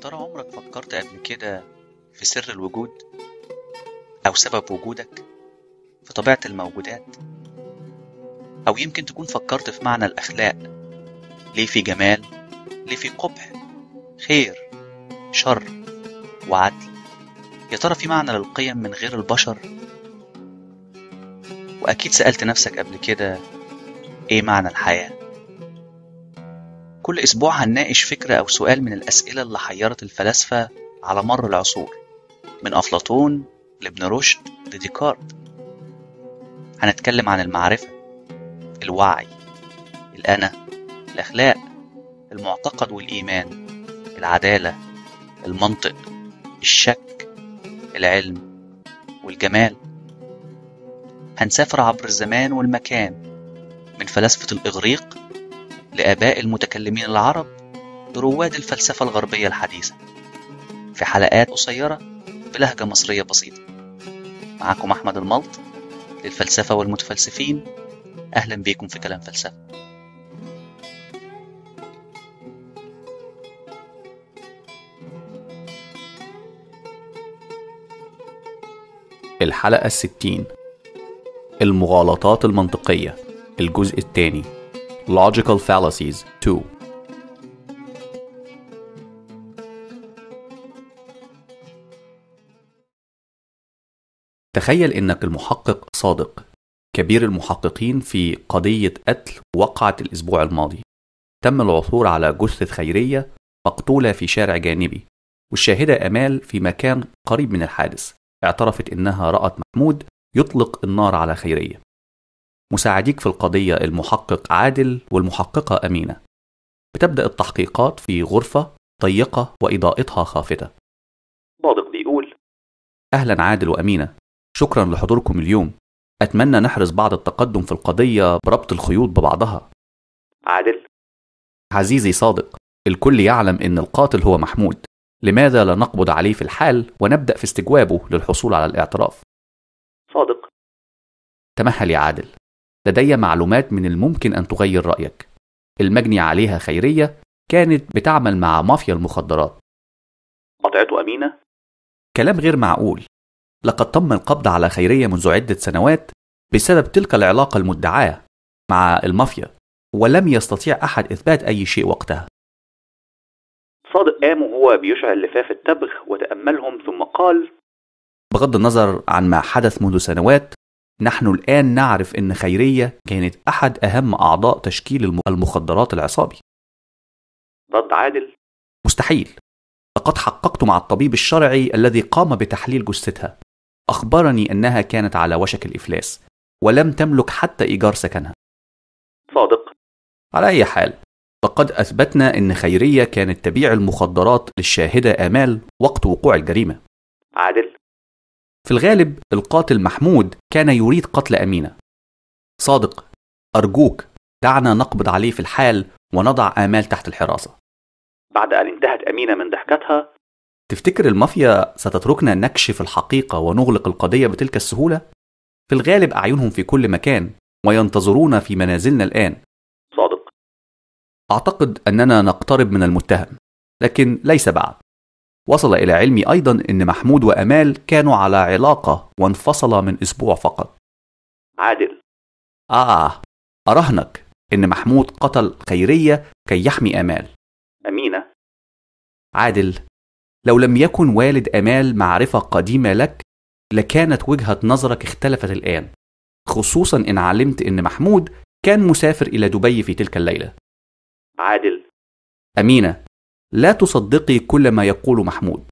ترى عمرك فكرت قبل كده في سر الوجود أو سبب وجودك في طبيعة الموجودات أو يمكن تكون فكرت في معنى الأخلاق ليه في جمال ليه في قبح خير شر وعدل يا ترى في معنى للقيم من غير البشر وأكيد سألت نفسك قبل كده إيه معنى الحياة كل أسبوع هنناقش فكرة أو سؤال من الأسئلة اللي حيرت الفلاسفة على مر العصور من أفلاطون لابن رشد لديكارت هنتكلم عن المعرفة الوعي الأنا الأخلاق المعتقد والإيمان العدالة المنطق الشك العلم والجمال هنسافر عبر الزمان والمكان من فلاسفة الإغريق لآباء المتكلمين العرب لرواد الفلسفة الغربية الحديثة في حلقات قصيرة بلهجة مصرية بسيطة معكم أحمد الملط للفلسفة والمتفلسفين أهلا بيكم في كلام فلسفة الحلقة الستين المغالطات المنطقية الجزء الثاني Logical fallacies 2. تخيل انك المحقق صادق كبير المحققين في قضية قتل وقعت الأسبوع الماضي تم العثور على جثة خيرية مقتولة في شارع جانبي والشاهدة أمال في مكان قريب من الحادث اعترفت إنها رأت محمود يطلق النار على خيرية مساعديك في القضية المحقق عادل والمحققة أمينة. بتبدأ التحقيقات في غرفة ضيقة وإضاءتها خافتة. ضابط بيقول: أهلا عادل وأمينة، شكرا لحضوركم اليوم. أتمنى نحرز بعض التقدم في القضية بربط الخيوط ببعضها. عادل عزيزي صادق، الكل يعلم إن القاتل هو محمود. لماذا لا نقبض عليه في الحال ونبدأ في استجوابه للحصول على الاعتراف؟ صادق تمهل يا عادل لدي معلومات من الممكن أن تغير رأيك المجني عليها خيرية كانت بتعمل مع مافيا المخدرات قطعته أمينة؟ كلام غير معقول لقد تم القبض على خيرية منذ عدة سنوات بسبب تلك العلاقة المدعاة مع المافيا ولم يستطيع أحد إثبات أي شيء وقتها صادق قام وهو بيشعل لفاف التبغ وتأملهم ثم قال بغض النظر عن ما حدث منذ سنوات نحن الآن نعرف أن خيرية كانت أحد أهم أعضاء تشكيل المخدرات العصابي ضد عادل؟ مستحيل لقد حققت مع الطبيب الشرعي الذي قام بتحليل جثتها أخبرني أنها كانت على وشك الإفلاس ولم تملك حتى إيجار سكنها صادق على أي حال لقد أثبتنا أن خيرية كانت تبيع المخدرات للشاهدة آمال وقت وقوع الجريمة عادل في الغالب القاتل محمود كان يريد قتل أمينة صادق أرجوك دعنا نقبض عليه في الحال ونضع آمال تحت الحراسة بعد أن انتهت أمينة من ضحكتها تفتكر المافيا ستتركنا نكشف الحقيقة ونغلق القضية بتلك السهولة؟ في الغالب أعينهم في كل مكان وينتظرون في منازلنا الآن صادق أعتقد أننا نقترب من المتهم لكن ليس بعد وصل إلى علمي أيضا أن محمود وأمال كانوا على علاقة وانفصل من أسبوع فقط عادل آه أراهنك أن محمود قتل خيرية كي يحمي أمال أمينة عادل لو لم يكن والد أمال معرفة قديمة لك لكانت وجهة نظرك اختلفت الآن خصوصا إن علمت أن محمود كان مسافر إلى دبي في تلك الليلة عادل أمينة لا تصدقي كل ما يقول محمود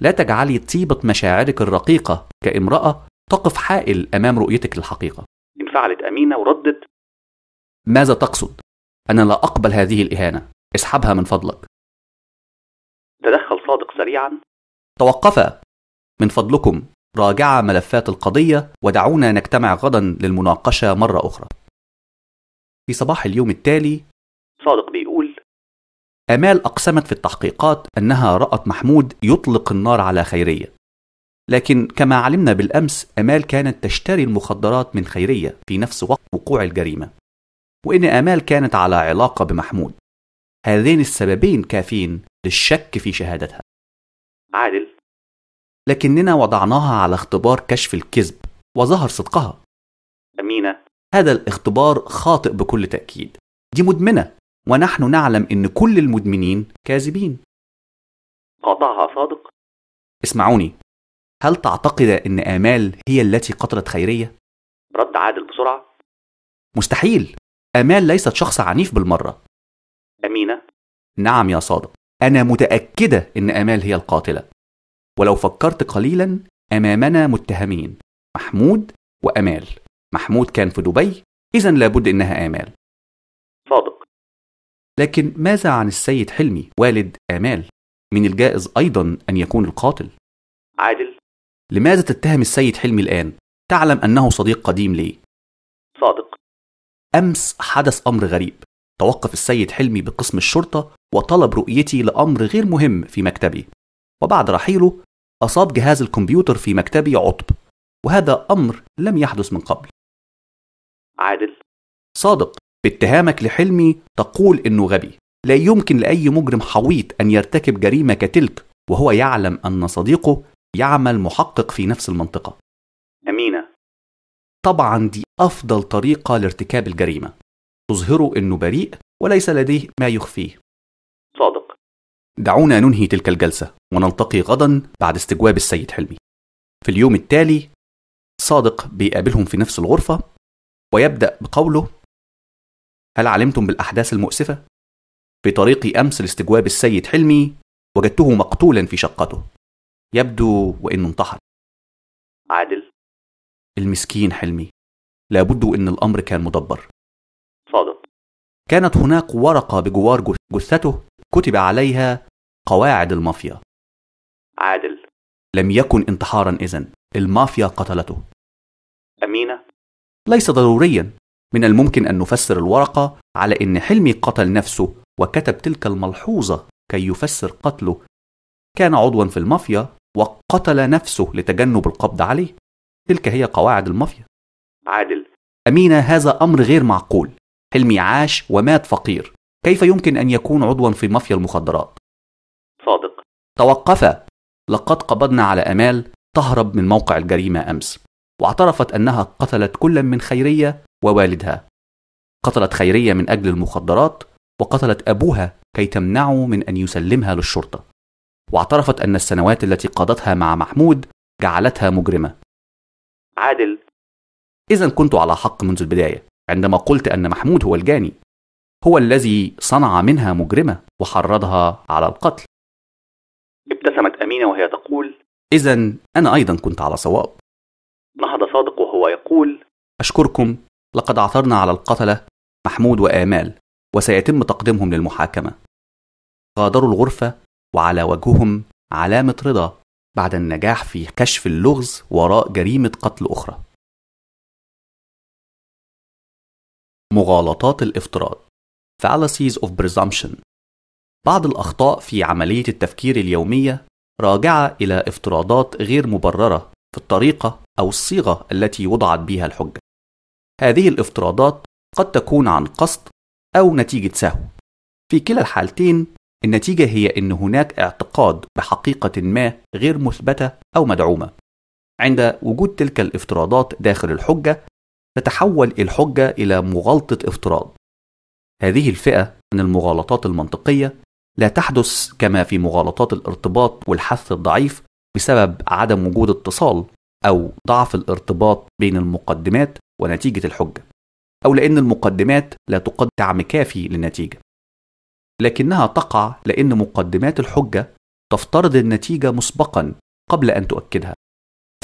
لا تجعلي طيبة مشاعرك الرقيقة كامرأة تقف حائل أمام رؤيتك للحقيقة انفعلت أمينة وردت ماذا تقصد؟ أنا لا أقبل هذه الإهانة اسحبها من فضلك تدخل صادق سريعا توقفا من فضلكم راجعا ملفات القضية ودعونا نجتمع غدا للمناقشة مرة أخرى في صباح اليوم التالي صادق بيقول آمال أقسمت في التحقيقات أنها رأت محمود يطلق النار على خيرية لكن كما علمنا بالأمس آمال كانت تشتري المخدرات من خيرية في نفس وقت وقوع الجريمة وإن آمال كانت على علاقة بمحمود هذين السببين كافيين للشك في شهادتها عادل لكننا وضعناها على اختبار كشف الكذب وظهر صدقها أمينة هذا الاختبار خاطئ بكل تأكيد دي مدمنة ونحن نعلم إن كل المدمنين كاذبين قاطعها صادق اسمعوني هل تعتقد أن آمال هي التي قتلت خيرية؟ رد عادل بسرعة مستحيل آمال ليست شخص عنيف بالمرة أمينة نعم يا صادق أنا متأكدة إن آمال هي القاتلة ولو فكرت قليلا أمامنا متهمين محمود وأمال محمود كان في دبي إذا لابد إنها آمال صادق لكن ماذا عن السيد حلمي والد آمال؟ من الجائز أيضا أن يكون القاتل عادل لماذا تتهم السيد حلمي الآن؟ تعلم أنه صديق قديم لي صادق أمس حدث أمر غريب توقف السيد حلمي بقسم الشرطة وطلب رؤيتي لأمر غير مهم في مكتبي وبعد رحيله أصاب جهاز الكمبيوتر في مكتبي عطب وهذا أمر لم يحدث من قبل عادل صادق باتهامك لحلمي تقول انه غبي لا يمكن لاي مجرم حويط ان يرتكب جريمه كتلك وهو يعلم ان صديقه يعمل محقق في نفس المنطقه امينه طبعا دي افضل طريقه لارتكاب الجريمه تظهره انه بريء وليس لديه ما يخفيه صادق دعونا ننهي تلك الجلسه ونلتقي غدا بعد استجواب السيد حلمي في اليوم التالي صادق بيقابلهم في نفس الغرفه ويبدا بقوله هل علمتم بالأحداث المؤسفة؟ في طريقي أمس لاستجواب السيد حلمي وجدته مقتولا في شقته يبدو وإنه انتحر عادل المسكين حلمي لابد أن الأمر كان مدبر صادق كانت هناك ورقة بجوار جثته كتب عليها قواعد المافيا عادل لم يكن انتحارا إذن المافيا قتلته أمينة ليس ضروريا من الممكن أن نفسر الورقة على أن حلمي قتل نفسه وكتب تلك الملحوظة كي يفسر قتله كان عضوا في المافيا وقتل نفسه لتجنب القبض عليه تلك هي قواعد المافيا عادل أمينة هذا أمر غير معقول حلمي عاش ومات فقير كيف يمكن أن يكون عضوا في مافيا المخدرات؟ صادق توقف لقد قبضنا على أمال تهرب من موقع الجريمة أمس واعترفت أنها قتلت كل من خيرية ووالدها قتلت خيرية من أجل المخدرات وقتلت أبوها كي تمنعه من أن يسلمها للشرطة واعترفت أن السنوات التي قضتها مع محمود جعلتها مجرمة عادل إذا كنت على حق منذ البداية عندما قلت أن محمود هو الجاني هو الذي صنع منها مجرمة وحرضها على القتل ابتسمت أمينة وهي تقول إذا أنا أيضا كنت على صواب نهض صادق وهو يقول أشكركم لقد عثرنا على القتلة محمود وآمال وسيتم تقديمهم للمحاكمة غادروا الغرفة وعلى وجههم علامة رضا بعد النجاح في كشف اللغز وراء جريمة قتل أخرى مغالطات الافتراض Fallacies of Presumption بعض الأخطاء في عملية التفكير اليومية راجعة إلى افتراضات غير مبررة في الطريقة أو الصيغة التي وضعت بها الحجة. هذه الافتراضات قد تكون عن قصد أو نتيجة سهو. في كلا الحالتين النتيجة هي أن هناك اعتقاد بحقيقة ما غير مثبتة أو مدعومة. عند وجود تلك الافتراضات داخل الحجة، تتحول الحجة إلى مغالطة افتراض. هذه الفئة من المغالطات المنطقية لا تحدث كما في مغالطات الارتباط والحث الضعيف بسبب عدم وجود اتصال أو ضعف الارتباط بين المقدمات ونتيجة الحجة أو لأن المقدمات لا تقدم دعم كافي للنتيجة لكنها تقع لأن مقدمات الحجة تفترض النتيجة مسبقا قبل أن تؤكدها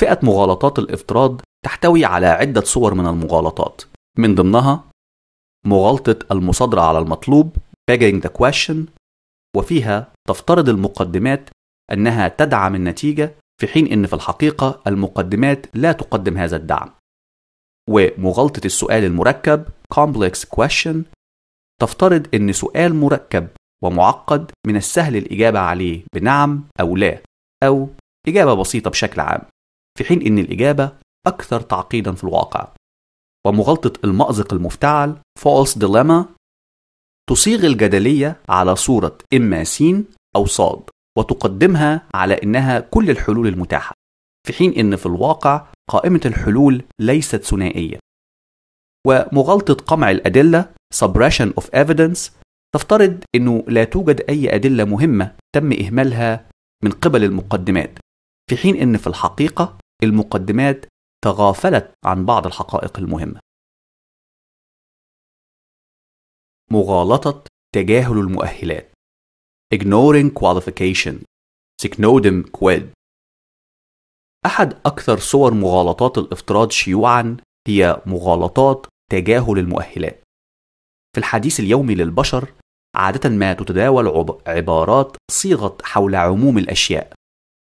فئة مغالطات الافتراض تحتوي على عدة صور من المغالطات من ضمنها مغالطة المصادرة على المطلوب begging the question وفيها تفترض المقدمات أنها تدعم النتيجة في حين ان في الحقيقه المقدمات لا تقدم هذا الدعم ومغالطه السؤال المركب complex question تفترض ان سؤال مركب ومعقد من السهل الاجابه عليه بنعم او لا او اجابه بسيطه بشكل عام في حين ان الاجابه اكثر تعقيدا في الواقع ومغالطه المازق المفتعل false dilemma تصيغ الجدليه على صوره اما سين او صاد وتقدمها على انها كل الحلول المتاحه في حين ان في الواقع قائمه الحلول ليست ثنائيه ومغالطه قمع الادله suppression of evidence تفترض انه لا توجد اي ادله مهمه تم اهمالها من قبل المقدمات في حين ان في الحقيقه المقدمات تغافلت عن بعض الحقائق المهمه مغالطه تجاهل المؤهلات Ignoring Qualification سكنودم Quid أحد أكثر صور مغالطات الافتراض شيوعا هي مغالطات تجاهل المؤهلات في الحديث اليومي للبشر عادة ما تتداول عبارات صيغت حول عموم الأشياء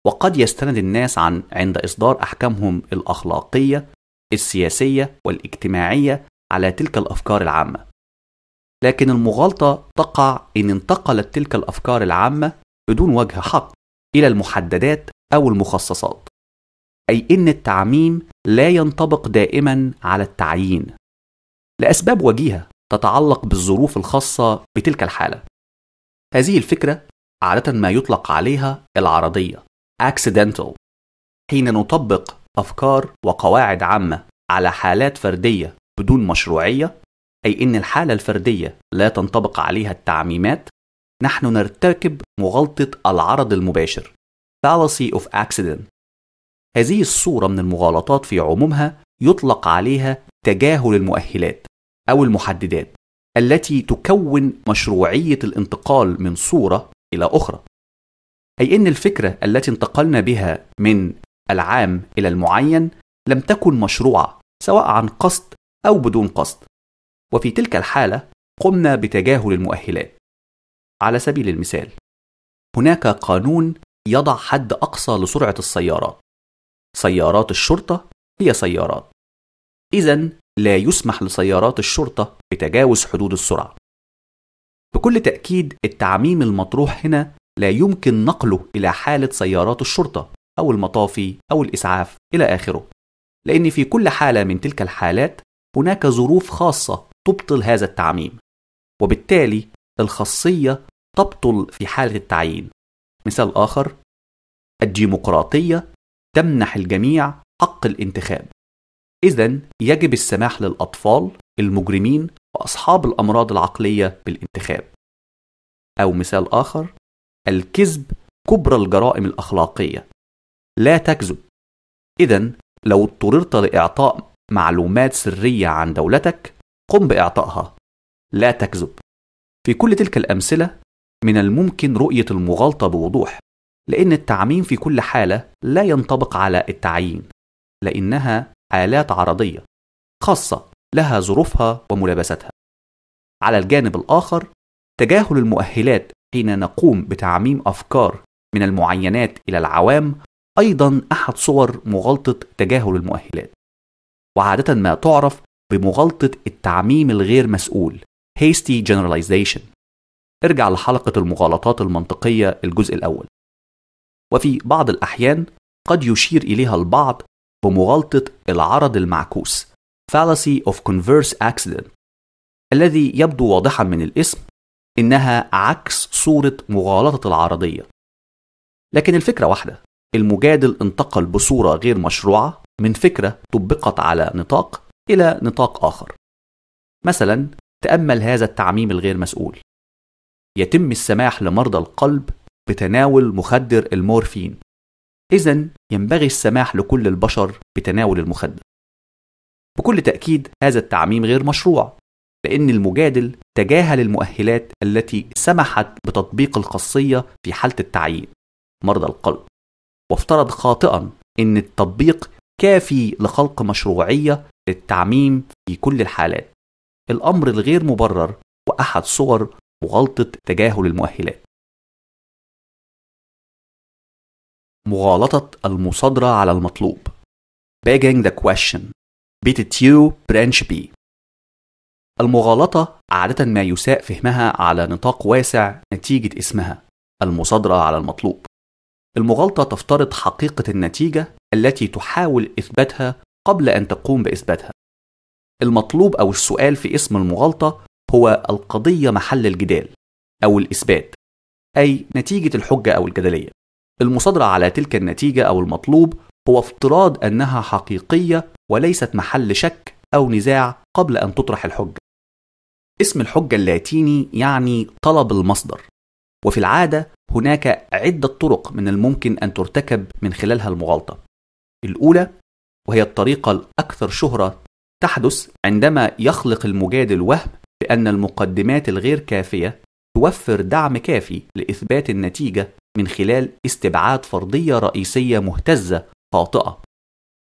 وقد يستند الناس عن عند إصدار أحكامهم الأخلاقية السياسية والاجتماعية على تلك الأفكار العامة لكن المغالطة تقع إن انتقلت تلك الأفكار العامة بدون وجه حق إلى المحددات أو المخصصات أي إن التعميم لا ينطبق دائما على التعيين لأسباب وجيهة تتعلق بالظروف الخاصة بتلك الحالة هذه الفكرة عادة ما يطلق عليها العرضية accidental حين نطبق أفكار وقواعد عامة على حالات فردية بدون مشروعية أي أن الحالة الفردية لا تنطبق عليها التعميمات نحن نرتكب مغالطة العرض المباشر fallacy of accident هذه الصورة من المغالطات في عمومها يطلق عليها تجاهل المؤهلات أو المحددات التي تكون مشروعية الانتقال من صورة إلى أخرى أي أن الفكرة التي انتقلنا بها من العام إلى المعين لم تكن مشروعة سواء عن قصد أو بدون قصد وفي تلك الحالة قمنا بتجاهل المؤهلات. على سبيل المثال، هناك قانون يضع حد أقصى لسرعة السيارات. سيارات الشرطة هي سيارات. إذا لا يسمح لسيارات الشرطة بتجاوز حدود السرعة. بكل تأكيد التعميم المطروح هنا لا يمكن نقله إلى حالة سيارات الشرطة أو المطافي أو الإسعاف إلى آخره، لأن في كل حالة من تلك الحالات هناك ظروف خاصة تبطل هذا التعميم وبالتالي الخاصية تبطل في حالة التعيين مثال آخر الديمقراطية تمنح الجميع حق الانتخاب إذا يجب السماح للأطفال المجرمين وأصحاب الأمراض العقلية بالانتخاب أو مثال آخر الكذب كبرى الجرائم الأخلاقية لا تكذب إذا لو اضطررت لإعطاء معلومات سرية عن دولتك قم باعطائها لا تكذب في كل تلك الامثله من الممكن رؤيه المغالطه بوضوح لان التعميم في كل حاله لا ينطبق على التعيين لانها حالات عرضيه خاصه لها ظروفها وملابستها على الجانب الاخر تجاهل المؤهلات حين نقوم بتعميم افكار من المعينات الى العوام ايضا احد صور مغالطه تجاهل المؤهلات وعاده ما تعرف بمغالطة التعميم الغير مسؤول hasty generalization ارجع لحلقة المغالطات المنطقية الجزء الأول وفي بعض الأحيان قد يشير إليها البعض بمغالطة العرض المعكوس fallacy of converse accident الذي يبدو واضحا من الاسم إنها عكس صورة مغالطة العرضية لكن الفكرة واحدة المجادل انتقل بصورة غير مشروعة من فكرة طبقت على نطاق إلى نطاق آخر. مثلا تأمل هذا التعميم الغير مسؤول. يتم السماح لمرضى القلب بتناول مخدر المورفين. إذا ينبغي السماح لكل البشر بتناول المخدر. بكل تأكيد هذا التعميم غير مشروع، لأن المجادل تجاهل المؤهلات التي سمحت بتطبيق الخاصية في حالة التعيين مرضى القلب، وافترض خاطئًا إن التطبيق كافي لخلق مشروعية للتعميم في كل الحالات الأمر الغير مبرر وأحد صور مغالطة تجاهل المؤهلات مغالطة المصادرة على المطلوب begging the question تيو branch B المغالطة عادة ما يساء فهمها على نطاق واسع نتيجة اسمها المصادرة على المطلوب المغالطة تفترض حقيقة النتيجة التي تحاول إثباتها قبل أن تقوم بإثباتها. المطلوب أو السؤال في اسم المغالطة هو القضية محل الجدال أو الإثبات، أي نتيجة الحجة أو الجدلية. المصادرة على تلك النتيجة أو المطلوب هو افتراض أنها حقيقية وليست محل شك أو نزاع قبل أن تطرح الحجة. اسم الحجة اللاتيني يعني طلب المصدر، وفي العادة هناك عدة طرق من الممكن أن ترتكب من خلالها المغالطة. الأولى وهي الطريقة الأكثر شهرة تحدث عندما يخلق المجادل وهم بأن المقدمات الغير كافية توفر دعم كافي لإثبات النتيجة من خلال استبعاد فرضية رئيسية مهتزة خاطئة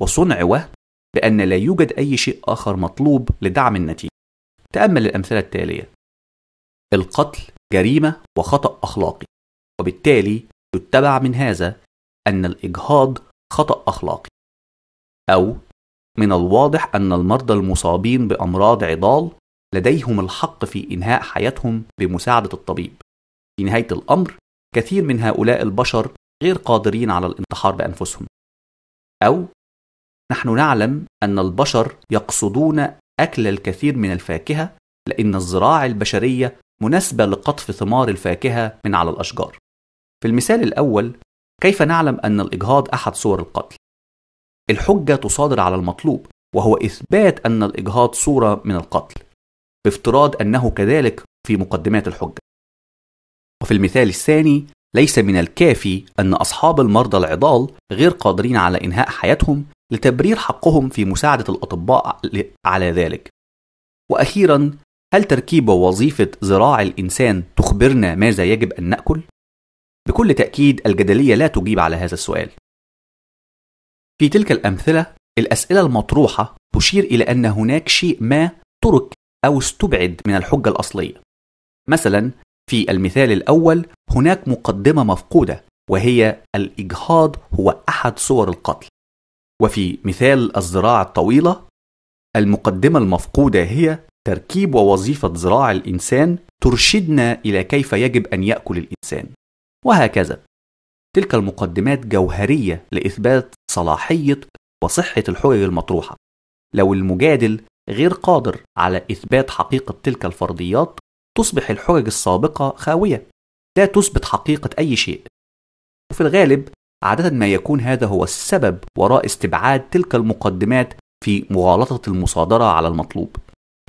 وصنع وهم بأن لا يوجد أي شيء آخر مطلوب لدعم النتيجة تأمل الأمثلة التالية القتل جريمة وخطأ أخلاقي وبالتالي يتبع من هذا أن الإجهاض خطأ أخلاقي أو من الواضح أن المرضى المصابين بأمراض عضال لديهم الحق في إنهاء حياتهم بمساعدة الطبيب. في نهاية الأمر كثير من هؤلاء البشر غير قادرين على الانتحار بأنفسهم. أو نحن نعلم أن البشر يقصدون أكل الكثير من الفاكهة لأن الزراعة البشرية مناسبة لقطف ثمار الفاكهة من على الأشجار. في المثال الأول كيف نعلم أن الإجهاض أحد صور القتل؟ الحجة تصادر على المطلوب وهو إثبات أن الإجهاض صورة من القتل بافتراض أنه كذلك في مقدمات الحجة وفي المثال الثاني ليس من الكافي أن أصحاب المرضى العضال غير قادرين على إنهاء حياتهم لتبرير حقهم في مساعدة الأطباء على ذلك وأخيرا هل تركيب وظيفة ذراع الإنسان تخبرنا ماذا يجب أن نأكل؟ بكل تأكيد الجدلية لا تجيب على هذا السؤال في تلك الأمثلة الأسئلة المطروحة تشير إلى أن هناك شيء ما ترك أو استبعد من الحجة الأصلية. مثلا في المثال الأول هناك مقدمة مفقودة وهي الإجهاض هو أحد صور القتل. وفي مثال الزراعة الطويلة المقدمة المفقودة هي تركيب ووظيفة ذراع الإنسان ترشدنا إلى كيف يجب أن يأكل الإنسان. وهكذا. تلك المقدمات جوهرية لإثبات صلاحية وصحة الحجج المطروحة لو المجادل غير قادر على إثبات حقيقة تلك الفرضيات تصبح الحجج السابقة خاوية لا تثبت حقيقة أي شيء وفي الغالب عادة ما يكون هذا هو السبب وراء استبعاد تلك المقدمات في مغالطة المصادرة على المطلوب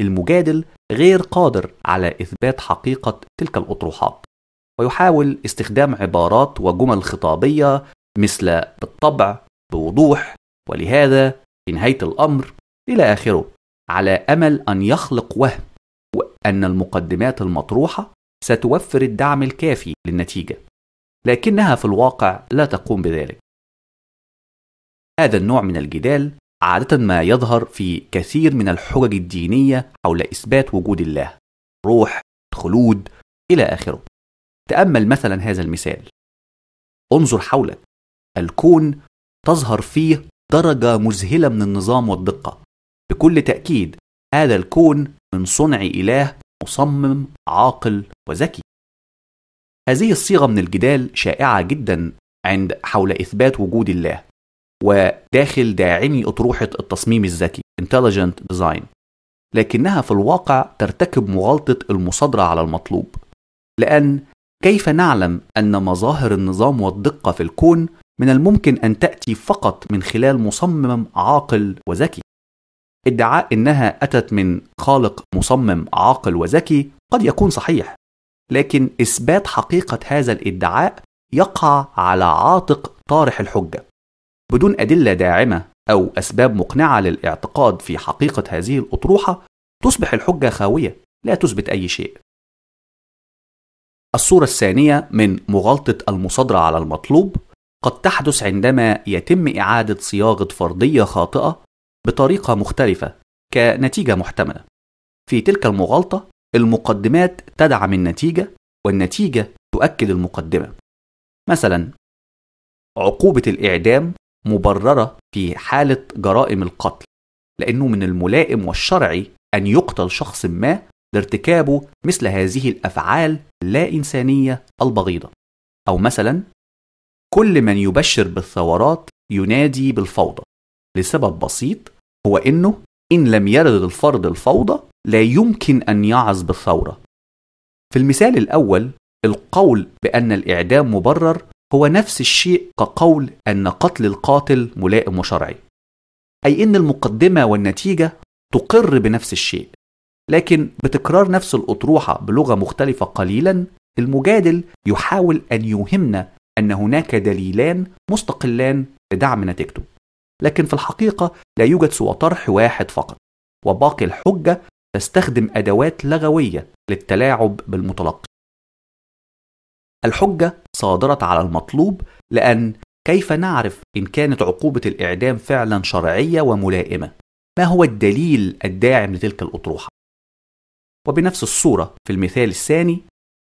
المجادل غير قادر على إثبات حقيقة تلك الأطروحات ويحاول استخدام عبارات وجمل خطابية مثل بالطبع بوضوح ولهذا في نهاية الأمر إلى آخره على أمل أن يخلق وهم وأن المقدمات المطروحة ستوفر الدعم الكافي للنتيجة لكنها في الواقع لا تقوم بذلك هذا النوع من الجدال عادة ما يظهر في كثير من الحجج الدينية حول إثبات وجود الله روح خلود إلى آخره تأمل مثلا هذا المثال انظر حولك الكون تظهر فيه درجة مذهلة من النظام والدقة بكل تأكيد هذا الكون من صنع إله مصمم عاقل وذكي هذه الصيغة من الجدال شائعة جدا عند حول إثبات وجود الله وداخل داعمي أطروحة التصميم الذكي Intelligent Design لكنها في الواقع ترتكب مغالطة المصادرة على المطلوب لأن كيف نعلم أن مظاهر النظام والدقة في الكون من الممكن أن تأتي فقط من خلال مصمم عاقل وذكي؟ ادعاء إنها أتت من خالق مصمم عاقل وذكي قد يكون صحيح، لكن إثبات حقيقة هذا الادعاء يقع على عاتق طارح الحجة. بدون أدلة داعمة أو أسباب مقنعة للاعتقاد في حقيقة هذه الأطروحة، تصبح الحجة خاوية لا تثبت أي شيء. الصورة الثانية من مغالطة المصادرة على المطلوب قد تحدث عندما يتم إعادة صياغة فرضية خاطئة بطريقة مختلفة كنتيجة محتملة. في تلك المغالطة المقدمات تدعم النتيجة والنتيجة تؤكد المقدمة. مثلا عقوبة الإعدام مبررة في حالة جرائم القتل لأنه من الملائم والشرعي أن يقتل شخص ما لارتكابه مثل هذه الافعال اللا انسانيه البغيضه او مثلا كل من يبشر بالثورات ينادي بالفوضى لسبب بسيط هو انه ان لم يرد الفرد الفوضى لا يمكن ان يعظ بالثوره في المثال الاول القول بان الاعدام مبرر هو نفس الشيء كقول ان قتل القاتل ملائم وشرعي اي ان المقدمه والنتيجه تقر بنفس الشيء لكن بتكرار نفس الأطروحة بلغة مختلفة قليلا المجادل يحاول أن يوهمنا أن هناك دليلان مستقلان لدعم نتيجته لكن في الحقيقة لا يوجد سوى طرح واحد فقط وباقي الحجة تستخدم أدوات لغوية للتلاعب بالمتلقي الحجة صادرت على المطلوب لأن كيف نعرف إن كانت عقوبة الإعدام فعلا شرعية وملائمة؟ ما هو الدليل الداعم لتلك الأطروحة؟ وبنفس الصورة في المثال الثاني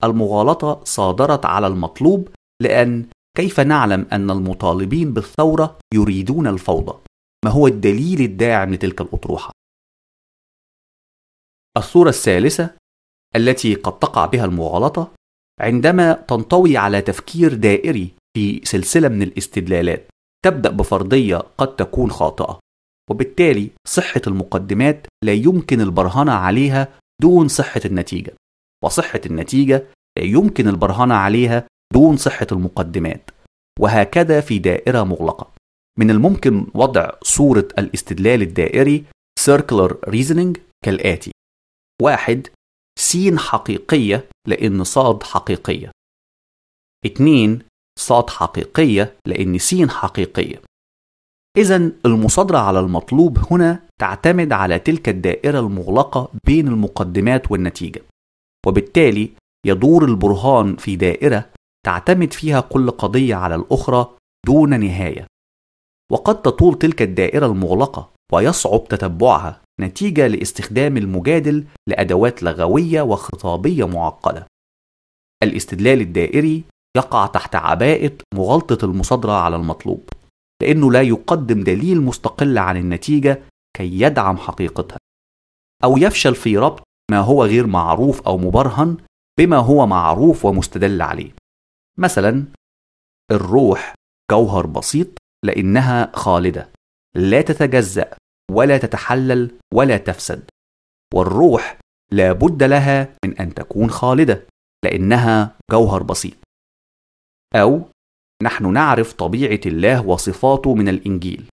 المغالطة صادرت على المطلوب لأن كيف نعلم أن المطالبين بالثورة يريدون الفوضى؟ ما هو الدليل الداعم لتلك الأطروحة؟ الصورة الثالثة التي قد تقع بها المغالطة عندما تنطوي على تفكير دائري في سلسلة من الاستدلالات تبدأ بفرضية قد تكون خاطئة وبالتالي صحة المقدمات لا يمكن البرهنة عليها دون صحة النتيجة وصحة النتيجة لا يمكن البرهان عليها دون صحة المقدمات وهكذا في دائرة مغلقة من الممكن وضع صورة الاستدلال الدائري circular reasoning كالآتي واحد س حقيقية لأن صاد حقيقية اثنين صاد حقيقية لأن س حقيقية إذا المصادرة على المطلوب هنا تعتمد على تلك الدائرة المغلقة بين المقدمات والنتيجة، وبالتالي يدور البرهان في دائرة تعتمد فيها كل قضية على الأخرى دون نهاية، وقد تطول تلك الدائرة المغلقة ويصعب تتبعها نتيجة لاستخدام المجادل لأدوات لغوية وخطابية معقدة. الاستدلال الدائري يقع تحت عباءة مغالطة المصادرة على المطلوب. لأنه لا يقدم دليل مستقل عن النتيجة كي يدعم حقيقتها أو يفشل في ربط ما هو غير معروف أو مبرهن بما هو معروف ومستدل عليه مثلا الروح جوهر بسيط لأنها خالدة لا تتجزأ ولا تتحلل ولا تفسد والروح لا بد لها من أن تكون خالدة لأنها جوهر بسيط أو نحن نعرف طبيعه الله وصفاته من الانجيل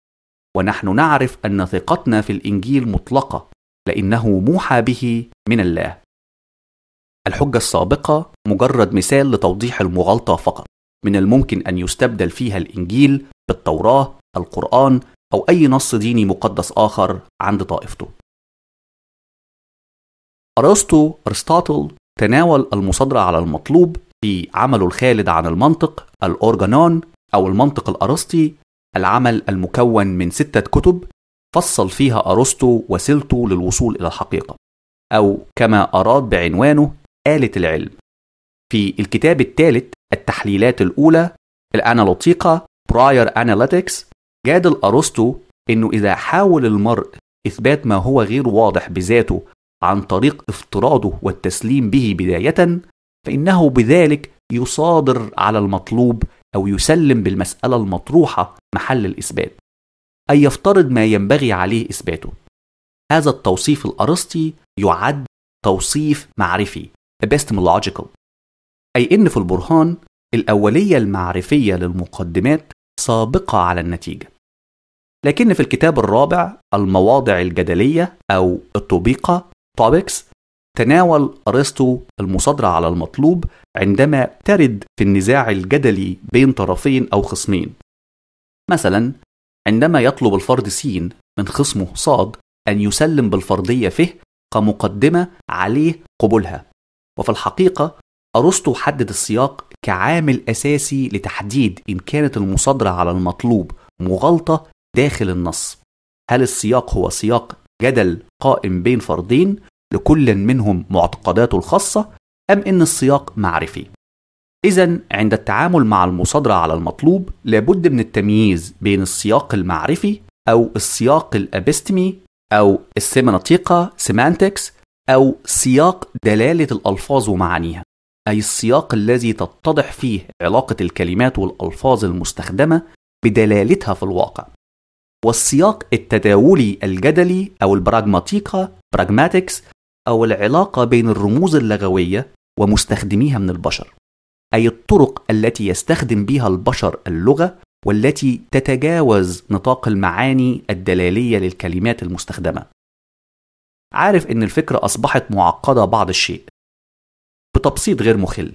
ونحن نعرف ان ثقتنا في الانجيل مطلقه لانه موحى به من الله الحجه السابقه مجرد مثال لتوضيح المغالطه فقط من الممكن ان يستبدل فيها الانجيل بالتوراه القران او اي نص ديني مقدس اخر عند طائفته ارسطو ارسطاطل تناول المصادره على المطلوب في عمله الخالد عن المنطق الأورجانون أو المنطق الأرسطي العمل المكون من ستة كتب فصل فيها أرسطو وسيلته للوصول إلى الحقيقة أو كما أراد بعنوانه آلة العلم في الكتاب الثالث التحليلات الأولى الأنالوتيقا براير أناليتكس جادل أرسطو إنه إذا حاول المرء إثبات ما هو غير واضح بذاته عن طريق افتراضه والتسليم به بداية فإنه بذلك يصادر على المطلوب أو يسلم بالمسألة المطروحة محل الإثبات أي يفترض ما ينبغي عليه إثباته هذا التوصيف الأرسطي يعد توصيف معرفي epistemological أي إن في البرهان الأولية المعرفية للمقدمات سابقة على النتيجة لكن في الكتاب الرابع المواضع الجدلية أو الطبيقة topics تناول ارسطو المصادره على المطلوب عندما ترد في النزاع الجدلي بين طرفين او خصمين مثلا عندما يطلب الفرد سين من خصمه صاد ان يسلم بالفرضيه فه كمقدمه عليه قبولها وفي الحقيقه ارسطو حدد السياق كعامل اساسي لتحديد ان كانت المصادره على المطلوب مغالطه داخل النص هل السياق هو سياق جدل قائم بين فردين لكل منهم معتقداته الخاصة أم إن السياق معرفي؟ إذا عند التعامل مع المصادرة على المطلوب لابد من التمييز بين السياق المعرفي أو السياق الأبستمي أو السيمانتيقا سيمانتكس أو سياق دلالة الألفاظ ومعانيها أي السياق الذي تتضح فيه علاقة الكلمات والألفاظ المستخدمة بدلالتها في الواقع والسياق التداولي الجدلي أو البراجماتيكا براجماتكس أو العلاقة بين الرموز اللغوية ومستخدميها من البشر أي الطرق التي يستخدم بها البشر اللغة والتي تتجاوز نطاق المعاني الدلالية للكلمات المستخدمة عارف إن الفكرة أصبحت معقدة بعض الشيء بتبسيط غير مخل